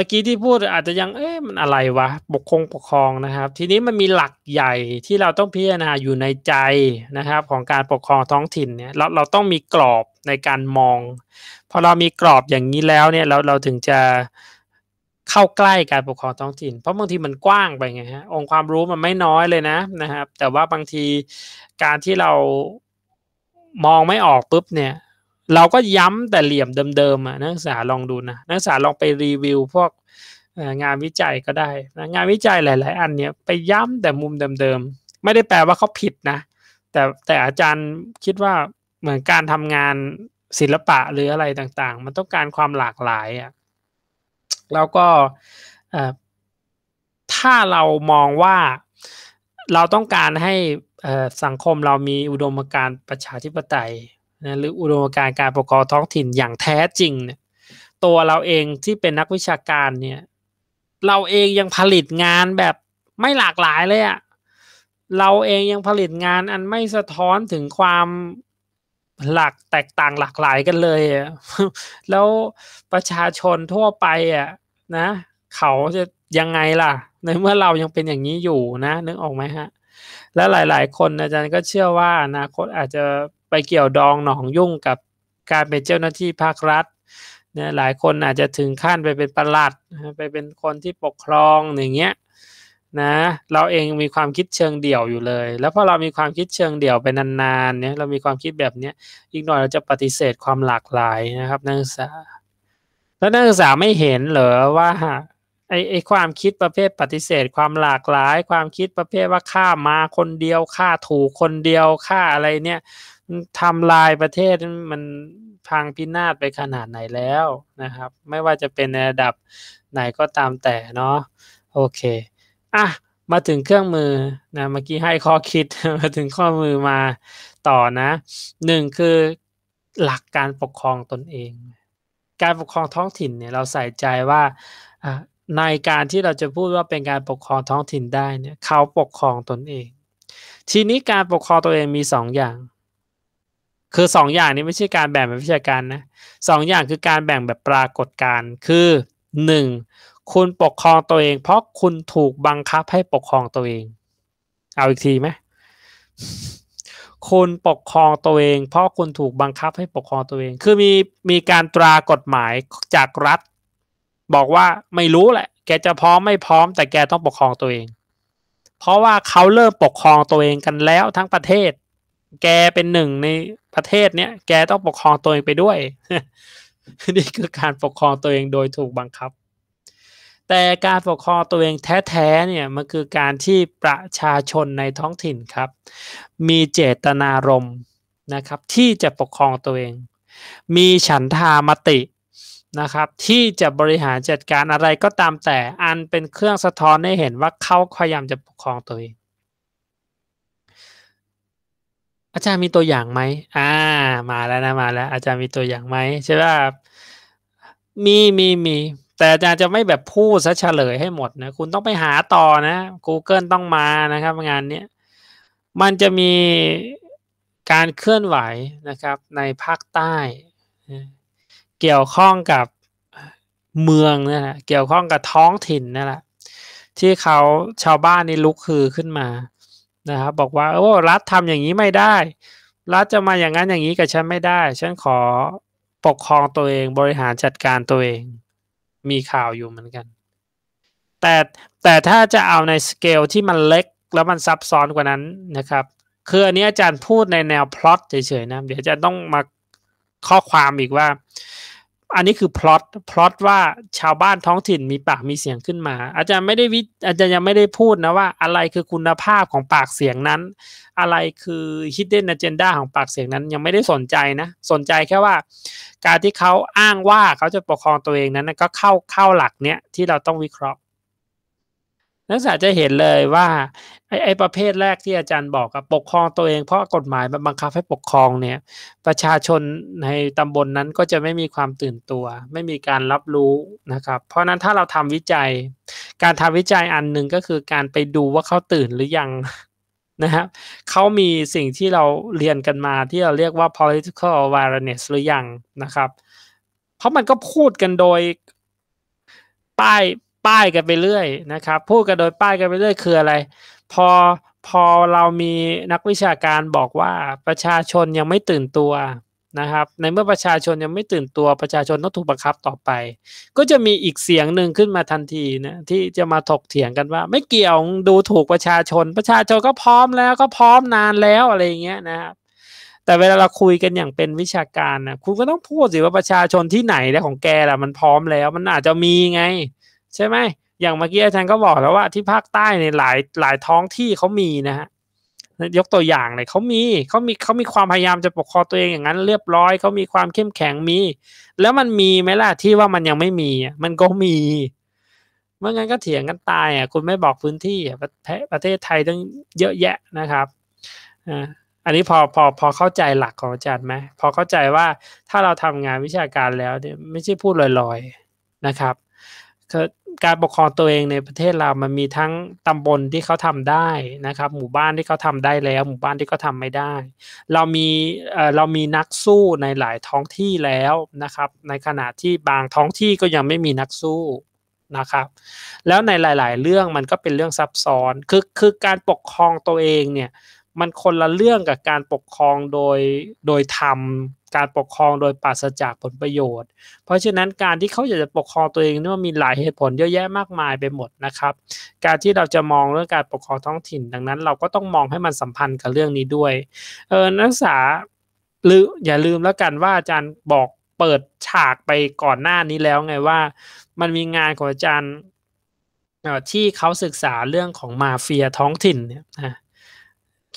มื่อกี้ที่พูดอาจจะยังเอ๊ะมันอะไรวะ ปกครองปกครองนะครับ ทีนี้มันมีหลักใหญ่ที่เราต้องพิจารณาอยู่ในใจนะครับ ของการปกครองท้องถิ่นเนี่ยเราเราต้องมีกรอบในการมองพอเรามีกรอบอย่างนี้แล้วเนี่ยเราเราถึงจะเข้าใกล้การปกครองท้องถิ่นเพราะบางทีมันกว้างไปไงฮะองค์ความรู้มันไม่น้อยเลยนะนะครับ แต่ว่าบางทีการที่เรามองไม่ออกปุ๊บเนี่ยเราก็ย้ำแต่เหลี่ยมเดิมๆอ่ะนักศึกษาลองดูนะนักศึกษาลองไปรีวิว พวกงานวิจัยก็ได้นะงานวิจัยหลาย ๆ อันเนี้ยไปย้ำแต่มุมเดิมๆไม่ได้แปลว่าเขาผิดนะ แต่แต่อาจารย์คิดว่าเหมือนการทำงานศิลปะหรืออะไรต่างๆ มันต้องการความหลากหลายอ่ะแล้วก็ถ้าเรามองว่าเราต้องการให้สังคมเรามีอุดมการณ์ประชาธิปไตยนะหรืออุดมการการปกครองท้องถิ่นอย่างแท้จริงเนี่ยตัวเราเองที่เป็นนักวิชาการเนี่ย เราเองยังผลิตงานแบบไม่หลากหลายเลยอะเราเองยังผลิตงานอันไม่สะท้อนถึงความหลักแตกต่างหลากหลายกันเลยอะแล้วประชาชนทั่วไปอะนะ เขาจะยังไงล่ะ ในเมื่อเรายังเป็นอย่างนี้อยู่นะนึกออกไหมฮะ และหลาย ๆ คนอาจารย์ก็เชื่อว่าอนาคตอาจจะไปเกี่ยวดองหนองยุ่งกับการเป็นเจ้าหน้าที่ภาครัฐเนี่ยหลายคนอาจจะถึงขั้นไปเป็นประหลัดไปเป็นคนที่ปกครองอย่างเงี้ยนะเราเองมีความคิดเชิงเดี่ยวอยู่เลย แล้วพอเรามีความคิดเชิงเดี่ยวไปนานๆเนี่ยเรามีความคิดแบบเนี้ยอีกหน่อยเราจะปฏิเสธความหลากหลายนะครับนักศึกษา แล้วนักศึกษาไม่เห็นเหรอว่าไอ้ไอ้ความคิดประเภทปฏิเสธความหลากหลาย ความคิดประเภทว่าฆ่ามาคนเดียวฆ่าถูกคนเดียวฆ่าอะไรเนี่ยทำลายประเทศมันพังพินาศไปขนาดไหนแล้วนะครับ ไม่ว่าจะเป็นในระดับไหนก็ตามแต่เนาะโอเคอ่ะมาถึงเครื่องมือนะเมื่อกี้ให้ข้อคิดมาถึงข้อมือมาต่อนะหนึ่งคือหลักการปกครองตนเอง การปกครองท้องถิ่นเนี่ยเราใส่ใจว่าในการที่เราจะพูดว่าเป็นการปกครองท้องถิ่นได้เนี่ยเขาปกครองตนเอง ทีนี้การปกครองตัวเองมี 2ออย่างคือสองอย่างนี้ไม่ใช่การแบ่งแบบวิชาการนะสองอย่างคือการแบ่งแบบปรากฏการคือหนึ่งคุณปกครองตัวเอง เพราะคุณถูกบังคับให้ปกครองตัวเองเอาอีกทีไหมคุณปกครองตัวเอง เพราะคุณถูกบังคับให้ปกครองตัวเอง คือมีมีการตรากฎหมายจาก รัฐ บอกว่าไม่รู้แหละ แกจะพร้อมไม่พร้อม แต่แกต้องปกครองตัวเอง เพราะว่าเขาเริ่มปกครองตัวเองกันแล้วทั้งประเทศแกเป็นหนึ่งในประเทศเนี้ย แกต้องปกครองตัวเองไปด้วย นี่คือการปกครองตัวเองโดยถูกบังคับ แต่การปกครองตัวเองแท้ๆเนี่ยมันคือการที่ประชาชนในท้องถิ่นครับ มีเจตนารมณ์นะครับ ที่จะปกครองตัวเอง มีฉันทามตินะครับ ที่จะบริหารจัดการอะไรก็ตามแต่ อันเป็นเครื่องสะท้อนให้เห็นว่าเขาพยายามจะปกครองตัวเองอาจารย์มีตัวอย่างไหม อ่า มาแล้วนะ มาแล้ว อาจารย์มีตัวอย่างไหมใช่ป่ะมี มี มี แต่อาจารย์จะไม่แบบพูดซะเฉลยให้หมดนะ คุณต้องไปหาต่อนะ Google ต้องมานะครับงานนี้มันจะมีการเคลื่อนไหวนะครับ ในภาคใต้ เกี่ยวข้องกับเมืองนะละ เกี่ยวข้องกับท้องถิ่นนั่นแหละ ที่เขาชาวบ้านนี่ลุกคือขึ้นมานะครับบอกว่าโอ้รัฐทำอย่างนี้ไม่ได้ รัฐจะมาอย่างนั้นอย่างนี้กับฉันไม่ได้ ฉันขอปกครองตัวเองบริหารจัดการตัวเอง มีข่าวอยู่เหมือนกัน แต่แต่ถ้าจะเอาในสเกลที่มันเล็กแล้วมันซับซ้อนกว่านั้นนะครับคืออันนี้อาจารย์พูดในแนวพล็อตเฉยๆนะ เดี๋ยวจะต้องมาข้อความอีกว่าอันนี้คือพล็อตพล็อตว่าชาวบ้านท้องถิ่นมีปากมีเสียงขึ้นมา อาจารย์ไม่ได้วิอาจารย์ยังไม่ได้พูดนะว่าอะไรคือคุณภาพของปากเสียงนั้น อะไรคือ hidden agenda ของปากเสียงนั้นยังไม่ได้สนใจนะ สนใจแค่ว่าการที่เขาอ้างว่าเขาจะปกครองตัวเองนั้นก็เข้าเข้าหลักเนี้ยที่เราต้องวิเคราะห์นักศึกษาจะเห็นเลยว่าไอ้ไอประเภทแรกที่อาจารย์บอกกับปกครองตัวเองเพราะกฎหมายมันบังคับให้ปกครองเนี่ย ประชาชนในตำบลนนั้นก็จะไม่มีความตื่นตัว ไม่มีการรับรู้นะครับ เพราะนั้นถ้าเราทำวิจัย การทำวิจัยอันหนึ่งก็คือการไปดูว่าเขาตื่นหรือยังนะครับเขามีสิ่งที่เราเรียนกันมาที่เราเรียกว่า political awareness หรือยังนะครับเพราะมันก็พูดกันโดยป้ายป้ายกันไปเรื่อยนะครับ พูดกันโดยป้ายกันไปเรื่อยคืออะไร พอพอเรามีนักวิชาการบอกว่าประชาชนยังไม่ตื่นตัวนะครับ ในเมื่อประชาชนยังไม่ตื่นตัวประชาชนต้องถูกบังคับต่อไป ก็จะมีอีกเสียงหนึ่งขึ้นมาทันทีนะที่จะมาถกเถียงกันว่า ไม่เกี่ยวดูถูกประชาชน ประชาชนก็พร้อมแล้วก็พร้อมนานแล้วอะไรอย่างเงี้ยนะครับแต่เวลาเราคุยกันอย่างเป็นวิชาการนะคุณก็ต้องพูดสิว่าประชาชนที่ไหนแลวของแกล่ะมันพร้อมแล้ว มันอาจจะมีไงใช่ไหมอย่างเมื่อกี้อาจารย์ก็บอกแล้วว่าที่ภาคใต้ในหลายหลายท้องที่เขามีนะฮะยกตัวอย่างเลยเขามีเขามีเขามีความพยายามจะปกครองตัวเองอย่างนั้นเรียบร้อยเขามีความเข้มแข็งมี แล้วมันมีไหมล่ะที่ว่ามันยังไม่มีมันก็มีเมื่อไงก็เถียงกันตายอ่ะคุณไม่บอกพื้นที่อ่ะประเทศไทยต้องเยอะแยะนะครับออันนี้พอพอพอเข้าใจหลักของอาจารย์ไหมพอเข้าใจว่าถ้าเราทำงานวิชาการแล้วเนี่ยไม่ใช่พูดลอยๆนะครับการปกครองตัวเองในประเทศเรามันมีทั้งตำบลที่เขาทำได้นะครับ หมู่บ้านที่เขาทำได้แล้ว หมู่บ้านที่เขาทาไม่ได้ เรามีเรามีนักสู้ในหลายท้องที่แล้วนะครับในขณะที่บางท้องที่ก็ยังไม่มีนักสู้นะครับ แล้วในหลายๆ เรื่องมันก็เป็นเรื่องซับซ้อน คือคือการปกครองตัวเองเนี่ยมันคนละเรื่องกับการปกครองโดยโดยธรรมการปกครองโดยปราศจากผลประโยชน์ เพราะฉะนั้นการที่เขาอยากจะปกครองตัวเองนี่มันมีหลายเหตุผลเยอะแยะมากมายไปหมดนะครับ การที่เราจะมองเรื่องการปกครองท้องถิ่น ดังนั้นเราก็ต้องมองให้มันสัมพันธ์กับเรื่องนี้ด้วย เออนักศึกษาหรืออย่าลืมแล้วกันว่าอาจารย์บอกเปิดฉากไปก่อนหน้านี้แล้วไงว่ามันมีงานของอาจารย์ที่เขาศึกษาเรื่องของมาเฟียท้องถิ่นเนี่ยนะ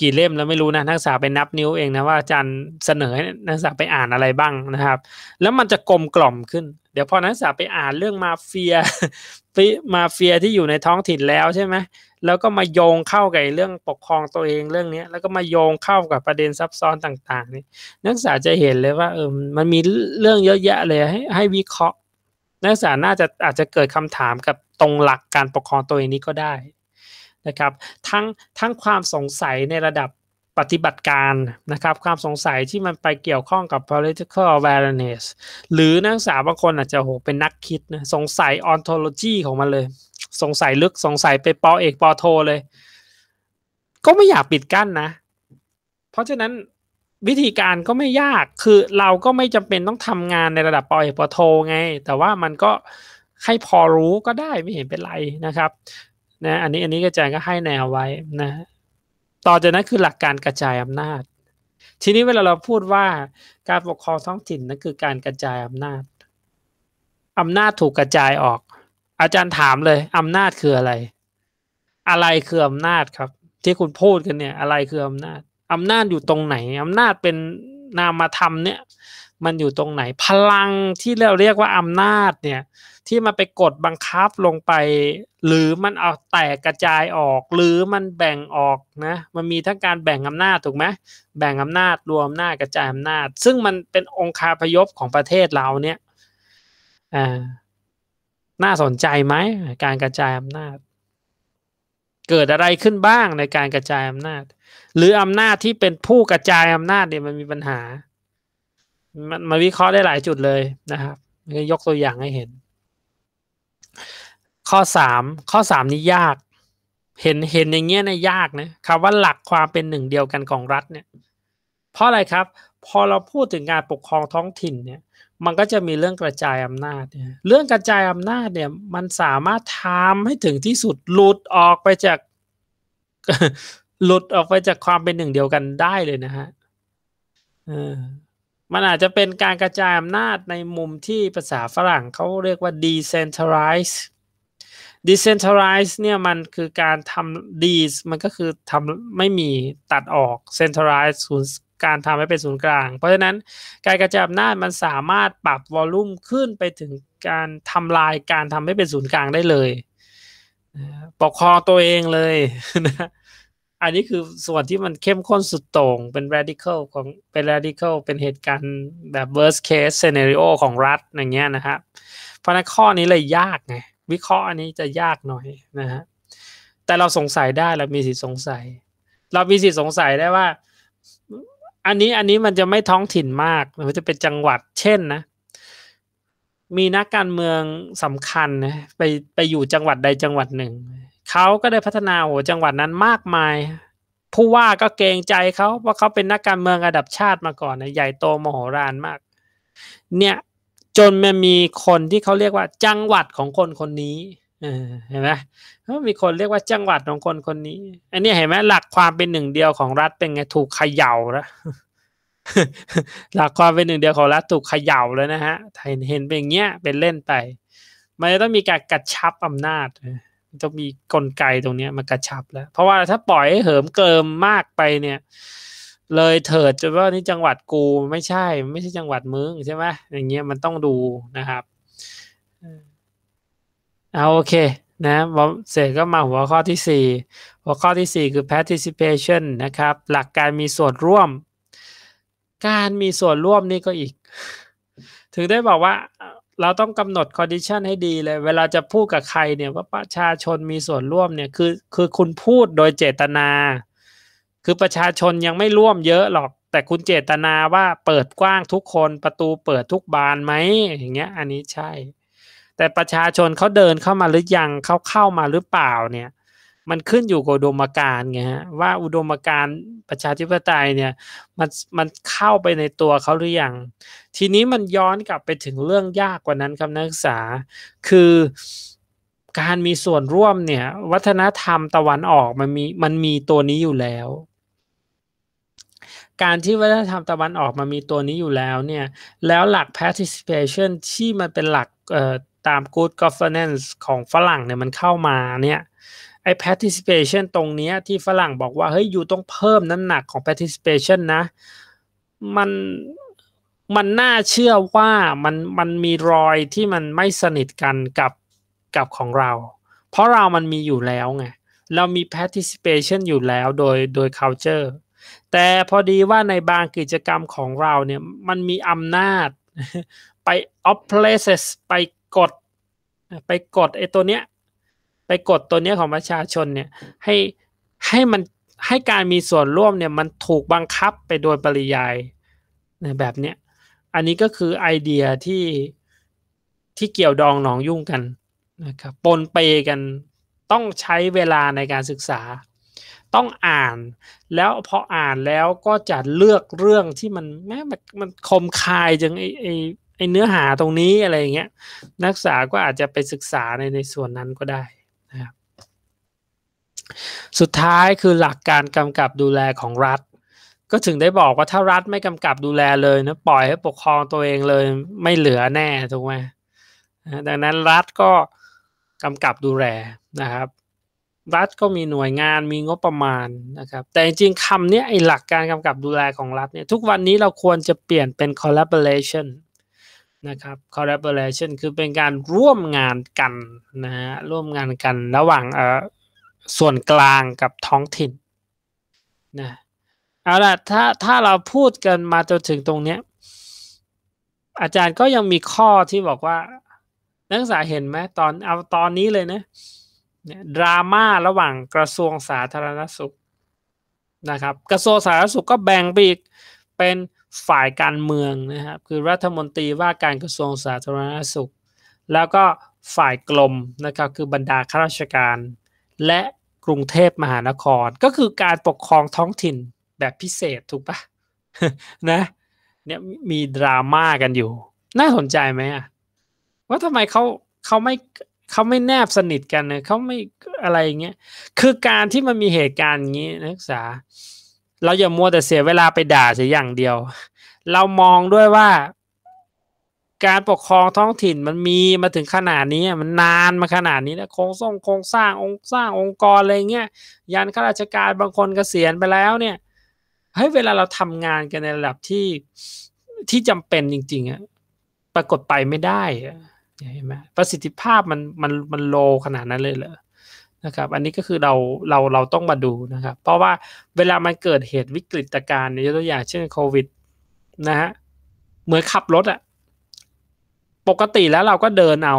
กี่เล่มแล้วไม่รู้นะนักศึกษาไปนับนิ้วเองนะว่าอาจารย์เสนอให้นักศึกษาไปอ่านอะไรบ้างนะครับ แล้วมันจะกลมกล่อมขึ้น เดี๋ยวพอนักศึกษาไปอ่านเรื่องมาเฟียมาเฟียที่อยู่ในท้องถิ่นแล้วใช่ไหมแล้วก็มาโยงเข้ากับเรื่องปกครองตัวเองเรื่องนี้แล้วก็มาโยงเข้ากับประเด็นซับซ้อนต่างๆนี่นักศึกษาจะเห็นเลยว่าเออมันมีเรื่องเยอะแยะเลย ให้ให้วิเคราะห์ นักศึกษาน่าจะอาจจะเกิดคำถามกับตรงหลักการปกครองตัวเองนี้ก็ได้นะครับทั้งทั้งความสงสัยในระดับปฏิบัติการนะครับความสงสัยที่มันไปเกี่ยวข้องกับ political awareness หรือนักศึกษาบางคนอาจจะโหเป็นนักคิดนะสงสัย ontology ของมันเลย สงสัยลึกสงสัยไปปอเอกปอโทเลย ก็ไม่อยากปิดกั้นนะ เพราะฉะนั้นวิธีการก็ไม่ยากคือเราก็ไม่จำเป็นต้องทำงานในระดับปอเอกปอโทไง แต่ว่ามันก็ให้พอรู้ก็ได้ไม่เห็นเป็นไรนะครับนะอันนี้อันนี้กระจายก็ให้แนวไว้นะ ต่อจากนั้นคือหลักการกระจายอำนาจ ทีนี้เวลาเราพูดว่า การปกครองท้องถิ่นนั่นคือการกระจายอำนาจ อำนาจถูกกระจายออก อาจารย์ถามเลย อำนาจคืออะไร อะไรคืออำนาจครับ ที่คุณพูดกันเนี่ย อะไรคืออำนาจ อำนาจอยู่ตรงไหน อำนาจเป็นนามธรรมเนี่ยมันอยู่ตรงไหนพลังที่เราเรียกว่าอำนาจเนี่ยที่มันไปกดบังคับลงไป หรือมันเอาแตกกระจายออก หรือมันแบ่งออกนะมันมีทั้งการแบ่งอำนาจถูกไหมแบ่งอำนาจรวมอำนาจกระจายอำนาจ ซึ่งมันเป็นองค์คาพยพของประเทศเราเนี่ยอ่าน่าสนใจไหมการกระจายอำนาจ เกิดอะไรขึ้นบ้างในการกระจายอำนาจ หรืออำนาจที่เป็นผู้กระจายอำนาจเนี่ยมันมีปัญหามันมาวิเคราะห์ได้หลายจุดเลยนะครับ ยกตัวอย่างให้เห็น ข้อสาม ข้อสามนี้ยาก เห็นเห็นอย่างเงี้ยนะยากนะคำว่าหลักความเป็นหนึ่งเดียวกันของรัฐเนี่ย เพราะอะไรครับพอเราพูดถึงการปกครองท้องถิ่น เนี่ย มันก็จะมีเรื่องกระจายอำนาจ เรื่องกระจายอำนาจ เนี่ย มันสามารถทำให้ถึงที่สุดหลุดออกไปจากหลุดออกไปจากความเป็นหนึ่งเดียวกันได้เลยนะฮะเออมันอาจจะเป็นการกระจายอำนาจในมุมที่ภาษาฝรั่งเขาเรียกว่า decentralize decentralize เนี่ยมันคือการทำ d e c มันก็คือทำไม่มีตัดออก centralize ศูนย์การทำให้เป็นศูนย์กลาง เพราะฉะนั้นการกระจายอำนาจมันสามารถปรับวอลลุ่มขึ้นไปถึงการทำลายการทำให้เป็นศูนย์กลางได้เลยปกครองตัวเองเลยนะอันนี้คือส่วนที่มันเข้มข้นสุดโต่งเป็น radical ของเป็น radical เป็นเหตุการณ์แบบ worst case scenario ของรัฐอย่างเงี้ยนะครับ เพราะนั้นข้อนี้เลยยากไงวิเคราะห์อันนี้จะยากหน่อยนะฮะแต่เราสงสัยได้เรามีสิทธิสงสัย เรามีสิทธิสงสัยได้ว่า อันนี้อันนี้มันจะไม่ท้องถิ่นมาก มันจะเป็นจังหวัดเช่นนะ มีนักการเมืองสำคัญนะไปไปอยู่จังหวัดใดจังหวัดหนึ่งเขาก็ได้พัฒนาโ้จังหวัดนั้นมากมาย ผู้ว่าก็เกรงใจเขาว่าเขาเป็นนักการเมืองระดับชาติมาก่อนนะใหญ่โตมโหฬารมาก เนี่ย จนมันมีคนที่เขาเรียกว่า จังหวัดของคนคนนี้เห็นไหมมีคนเรียกว่าจังหวัดของคนคนนี้ อันนี้เห็นไหมหลักความเป็นหนึ่งเดียวของรัฐเป็นไงถูกขย่าแล้วหลักความเป็นหนึ่งเดียวของรัฐถูกขย่าแล้วนะฮะ เห็นเป็นอย่างเงี้ยเป็นเล่นไป มันจะต้องมีการกระชับอำนาจจะมีกลไกตรงนี้มากระชับแล้ว เพราะว่าถ้าปล่อยให้เหิมเกิมมากไปเนี่ย เลยเถิดจนว่านี่จังหวัดกู ไม่ใช่ไม่ใช่จังหวัดมึงใช่ไหมอย่างเงี้ยมันต้องดูนะครับ เอาโอเคนะเสร็จก็มาหัวข้อที่ 4 หัวข้อที่4คือ participation นะครับ หลักการมีส่วนร่วม การมีส่วนร่วมนี่ก็อีก ถึงได้บอกว่าเราต้องกำหนดคอนดิชันให้ดีเลย เวลาจะพูดกับใครเนี่ยว่าประชาชนมีส่วนร่วมเนี่ย คือคือคุณพูดโดยเจตนา คือประชาชนยังไม่ร่วมเยอะหรอก แต่คุณเจตนาว่าเปิดกว้างทุกคนประตูเปิดทุกบานไหมอย่างเงี้ย อันนี้ใช่ แต่ประชาชนเขาเดินเข้ามาหรือยังเขาเข้ามาหรือเปล่าเนี่ยมันขึ้นอยู่กับอุดมการไงฮะว่าอุดมการประชาธิปไตยเนี่ยมันมันเข้าไปในตัวเขาหรือยังทีนี้มันย้อนกลับไปถึงเรื่องยากกว่านั้นครับนักศึกษา คือการมีส่วนร่วมเนี่ยวัฒนธรรมตะวันออกมันมีมันมีตัวนี้อยู่แล้วการที่วัฒนธรรมตะวันออกมันมีตัวนี้อยู่แล้วเนี่ยแล้วหลัก participation ที่มันเป็นหลักตาม good governance ของฝรั่งเนี่ยมันเข้ามาเนี่ยไอ้ participation ตรงนี้ที่ฝรั่งบอกว่า เฮ้ย อยู่ต้องเพิ่มน้ำหนักของ participation นะ มันมันน่าเชื่อว่ามันมันมีรอยที่มันไม่สนิทกันกับกับของเรา เพราะเรามันมีอยู่แล้วไง เรามี participation อยู่แล้วโดยโดย culture แต่พอดีว่าในบางกิจกรรมของเราเนี่ยมันมีอำนาจไป o p p r e s s ไปกดไปกดไอ้ตัวเนี้ยไปกดตัวนี้ของประชาชนเนี่ยให้ให้มันให้การมีส่วนร่วมเนี่ยมันถูกบังคับไปโดยปริยายนแบบเนี้ยอันนี้ก็คือไอเดียที่ที่เกี่ยวดองหนองยุ่งกันนะครับปนเปกันต้องใช้เวลาในการศึกษา ต้องอ่านแล้วพออ่านแล้วก็จะเลือกเรื่องที่มันแม้มันคมคายจังไอไอไอเนื้อหาตรงนี้อะไรอย่างเงี้ยนักศึกษาก็อาจจะไปศึกษาในในส่วนนั้นก็ได้สุดท้ายคือหลักการกำกับดูแลของรัฐ ก็ถึงได้บอกว่าถ้ารัฐไม่กำกับดูแลเลยนะปล่อยให้ปกครองตัวเองเลยไม่เหลือแน่ถูกไหมดังนั้นรัฐก็กำกับดูแลนะครับ รัฐก็มีหน่วยงานมีงบประมาณนะครับ แต่จริงๆคำนี้ไอ้หลักการกำกับดูแลของรัฐเนี่ยทุกวันนี้เราควรจะเปลี่ยนเป็น collaboration นะครับ collaboration คือเป็นการร่วมงานกันนะฮะร่วมงานกันระหว่างเอ่อส่วนกลางกับท้องถิ่นนะ เอาละถ้าถ้าเราพูดกันมาจนถึงตรงเนี้ยอาจารย์ก็ยังมีข้อที่บอกว่า นักศึกษาเห็นไหมตอนเอาตอนนี้เลยนะดราม่าระหว่างกระทรวงสาธารณสุขนะครับ กระทรวงสาธารณสุขก็แบ่งไปอีกเป็นฝ่ายการเมืองนะครับ คือรัฐมนตรีว่าการกระทรวงสาธารณสุข แล้วก็ฝ่ายกลมนะครับ คือบรรดาข้าราชการและกรุงเทพมหานครก็คือการปกครองท้องถิ่นแบบพิเศษถูกปะนะ เนี่ยมีดราม่ากันอยู่ น่าสนใจไหมอ่ะว่าทำไมเขาเขาไม่เขาไม่แนบสนิทกันเนะเขาไม่อะไรอย่างเงี้ยคือการที่มันมีเหตุการณ์อย่างนี้นักศึกษา เราอย่ามัวแต่เสียเวลาไปด่าเสียอย่างเดียว เรามองด้วยว่าการปกครองท้องถิ่นมันมีมาถึงขนาดนี้มันนานมาขนาดนี้นะโครงสร้างโครงสร้างองค์สร้างองค์กรอะไรเงี้ย ยันข้าราชการบางคนเกษียณไปแล้ว เนี่ยเฮ้ยเวลาเราทำงานกันในระดับที่ที่จำเป็นจริงๆอะปรากฏไปไม่ได้อเห็นไหมประสิทธิภาพมันมันมันโลขนาดนั้นเลยเหรอนะครับ อันนี้ก็คือเราเราเราต้องมาดูนะครับ เพราะว่าเวลามันเกิดเหตุวิกฤตการณ์ยกตัวอย่างเช่นโควิดนะฮะเหมือนขับรถอะปกติแล้วเราก็เดินเอา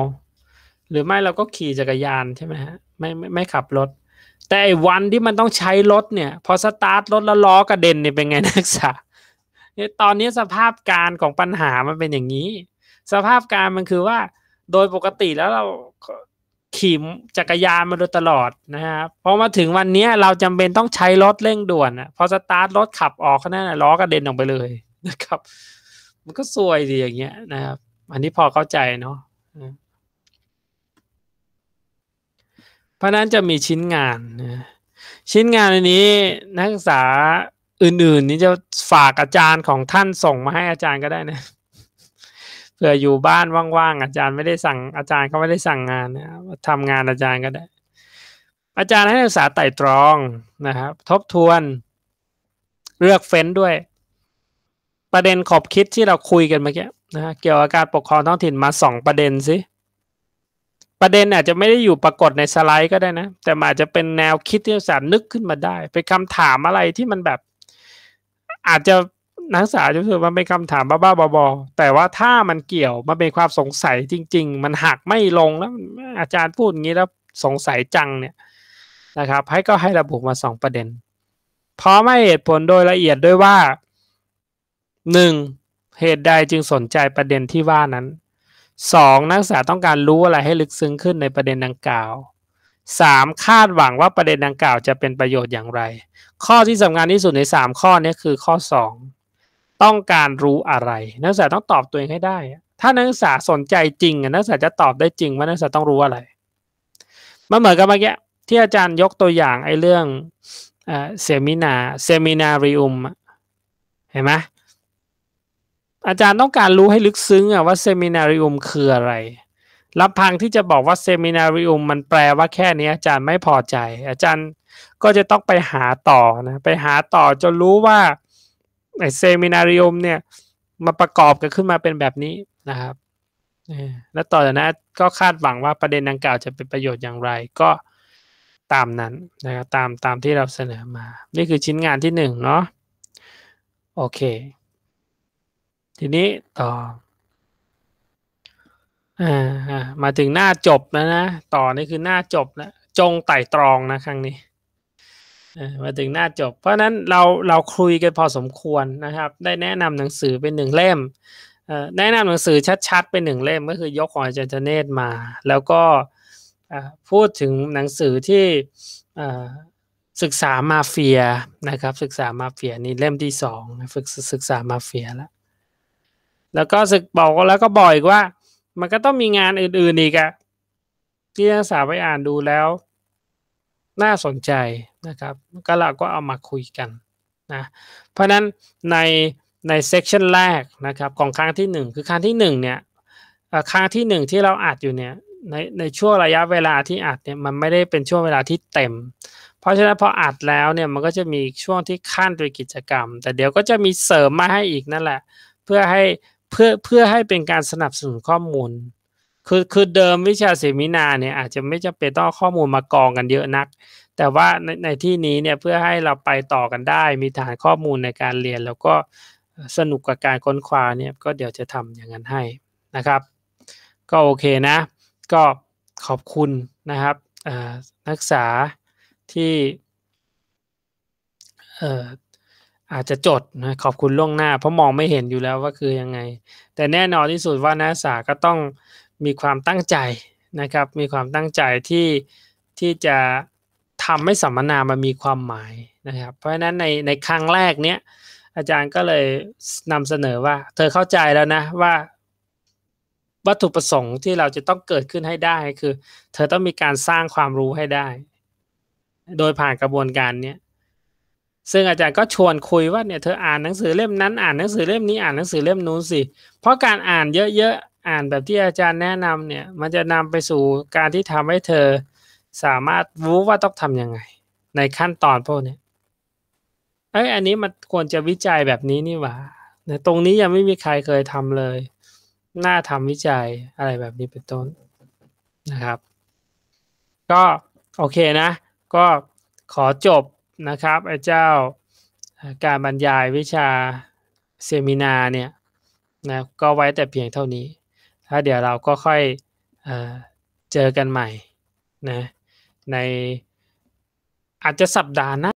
หรือไม่เราก็ขี่จักรยานใช่ไหมฮะไม่ไม่ไม่ขับรถ แต่ไอ้วันที่มันต้องใช้รถเนี่ย พอสตาร์ทรถแล้วล้อกระเด็นเนี่ยเป็นไงนักศึกษาเนี่ยตอนนี้สภาพการของปัญหามันเป็นอย่างนี้ สภาพการมันคือว่าโดยปกติแล้วเราขี่จักรยานมาโดยตลอดนะครับพอมาถึงวันนี้เราจำเป็นต้องใช้รถเร่งด่วนอ่ะพอสตาร์ทรถขับออกข้านหน้าล้อกระเด็นออกไปเลยนะครับ มันก็ซวยดีอย่างเงี้ยนะครับอันนี้พอเข้าใจเนาะ เพราะนั้นจะมีชิ้นงานนะชิ้นงานในนี้นักศึกษาอื่นๆ นี่จะฝากอาจารย์ของท่านส่งมาให้อาจารย์ก็ได้นะ เผื่ออยู่บ้านว่างๆอาจารย์ไม่ได้สั่งอาจารย์ก็ไม่ได้สั่งงานนะทำงานอาจารย์ก็ได้ อาจารย์ให้นักศึกษาไต่ตรองนะครับทบทวนเลือกเฟ้นด้วย ประเด็นขอบคิดที่เราคุยกันเมื่อกี้นะเกี่ยวกับการปกครองท้องถิ่นมาสองประเด็นสิประเด็นอาจจะไม่ได้อยู่ปรากฏในสไลด์ก็ได้นะ แต่อาจจะเป็นแนวคิดที่สานึกขึ้นมาได้ เป็นคำถามอะไรที่มันแบบ อาจจะนักศึกษาจะรู้สึกมันเป็นคำถามบ้าๆบอๆแต่ว่าถ้ามันเกี่ยวมันเป็นความสงสัยจริง ๆ มันหักไม่ลงแล้ว อาจารย์พูดอย่างนี้แล้วสงสัยจังเนี่ยนะครับ ให้ก็ให้ระบุมาสองประเด็นพร้อมให้เหตุผลโดยละเอียดด้วยว่าหนึ่งเหตุใดจึงสนใจประเด็นที่ว่านั้น 2. นักศึกษาต้องการรู้อะไรให้ลึกซึ้งขึ้นในประเด็นดังกล่าว 3. คาดหวังว่าประเด็นดังกล่าวจะเป็นประโยชน์อย่างไร ข้อที่สำคัญที่สุดใน 3 ข้อนี้คือข้อ 2 ต้องการรู้อะไร นักศึกษาต้องตอบตัวเองให้ได้ ถ้านักศึกษาสนใจจริงนักศึกษาจะตอบได้จริงว่านักศึกษาต้องรู้อะไร มาเหมือนกับเมื่อกี้ที่อาจารย์ยกตัวอย่างไอ้เรื่องเซมินาเซมินาริอุมเห็นไหมอาจารย์ต้องการรู้ให้ลึกซึ้งอะว่าเซมินาริอุมคืออะไร รับพังที่จะบอกว่าเซมินาริอุมมันแปลว่าแค่นี้อาจารย์ไม่พอใจ อาจารย์ก็จะต้องไปหาต่อนะไปหาต่อจนรู้ว่าไอเซมินาริอุมเนี่ยมาประกอบกันขึ้นมาเป็นแบบนี้นะครับและต่อจากนั้นก็คาดหวังว่าประเด็นดังกล่าวจะเป็นประโยชน์อย่างไรก็ตามนั้นนะครับตามตามที่เราเสนอมา นี่คือชิ้นงานที่หนึ่งเนาะโอเคทีนี้ต่ออมาถึงหน้าจบแล้วนะต่อนี่คือหน้าจบแนะจงไต่ตรองนะครั้งนี้มาถึงหน้าจบ เพราะนั้นเราเราคุยกันพอสมควรนะครับ ได้แนะนำหนังสือเป็นหนึ่งเล่มแนะนำหนังสือชัดๆเป็นหนึ่งเล่มก็คือยกของอาจารย์ธเนศมา แล้วก็พูดถึงหนังสือที่ศึกษามาเฟียนะครับ ศึกษามาเฟียนี่เล่มที่สองฝึกศึกษามาเฟียแล้วแล้วก็ศึกบอกแล้วก็บอกอีกว่ามันก็ต้องมีงานอื่นๆอีกอะที่นักศึกษาไปอ่านดูแล้วน่าสนใจนะครับก็เราก็เอามาคุยกันนะเพราะนั้นในในเซกชันแรกนะครับของครั้งที่1 คือครั้งที่1เนี่ยครั้งที่1ที่เราอัดอยู่เนี่ยในในช่วงระยะเวลาที่อัดเนี่ยมันไม่ได้เป็นช่วงเวลาที่เต็มเพราะฉะนั้นพออัดแล้วเนี่ยมันก็จะมีช่วงที่ขั้นโดยกิจกรรม แต่เดี๋ยวก็จะมีเสริมมาให้อีกนั่นแหละเพื่อใหเพื่อเพื่อให้เป็นการสนับสนุนข้อมูลคือคือเดิมวิชาเสมินาเนี่ยอาจจะไม่จำเป็นต้องข้อมูลมากองกันเยอะนักแต่ว่าในในที่นี้เนี่ยเพื่อให้เราไปต่อกันได้มีฐานข้อมูลในการเรียน แล้วก็สนุกกับการค้นคว้าเนี่ยก็เดี๋ยวจะทำอย่างนั้นให้นะครับ ก็โอเคนะก็ขอบคุณนะครับนักศึกษาที่อาจจะจดนะขอบคุณล่วงหน้าเพราะมองไม่เห็นอยู่แล้วว่าคือยังไง แต่แน่นอนที่สุดว่านักศึกษาก็ต้องมีความตั้งใจนะครับ มีความตั้งใจที่ที่จะทำให้สัมมนามันมีความหมายนะครับ เพราะฉะนั้นในในครั้งแรกเนี้ยอาจารย์ก็เลยนำเสนอว่า เธอเข้าใจแล้วนะว่าวัตถุประสงค์ที่เราจะต้องเกิดขึ้นให้ได้คือเธอต้องมีการสร้างความรู้ให้ได้ โดยผ่านกระบวนการเนี้ยซึ่งอาจารย์ก็ชวนคุยว่าเนี่ยเธออ่านหนังสือเล่มนั้นอ่านหนังสือเล่มนี้อ่านหนังสือเล่มนู้นสิ เพราะการอ่านเยอะๆอ่านแบบที่อาจารย์แนะนำเนี่ยมันจะนำไปสู่การที่ทำให้เธอสามารถรู้ว่าต้องทํำยังไง ในขั้นตอนพวกนี้เอ้ยอันนี้มันควรจะวิจัยแบบนี้นี่หว่าตรงนี้ยังไม่มีใครเคยทำเลย น่าทำวิจัยอะไรแบบนี้เป็นต้นนะครับ ก็โอเคนะ ก็ขอจบนะครับ ไอ้เจ้า การบรรยายวิชาเซมินาเนี่ยนะก็ไว้แต่เพียงเท่านี้ ถ้าเดี๋ยวเราก็ค่อยเอเจอกันใหม่นะในอาจจะสัปดาห์หน้า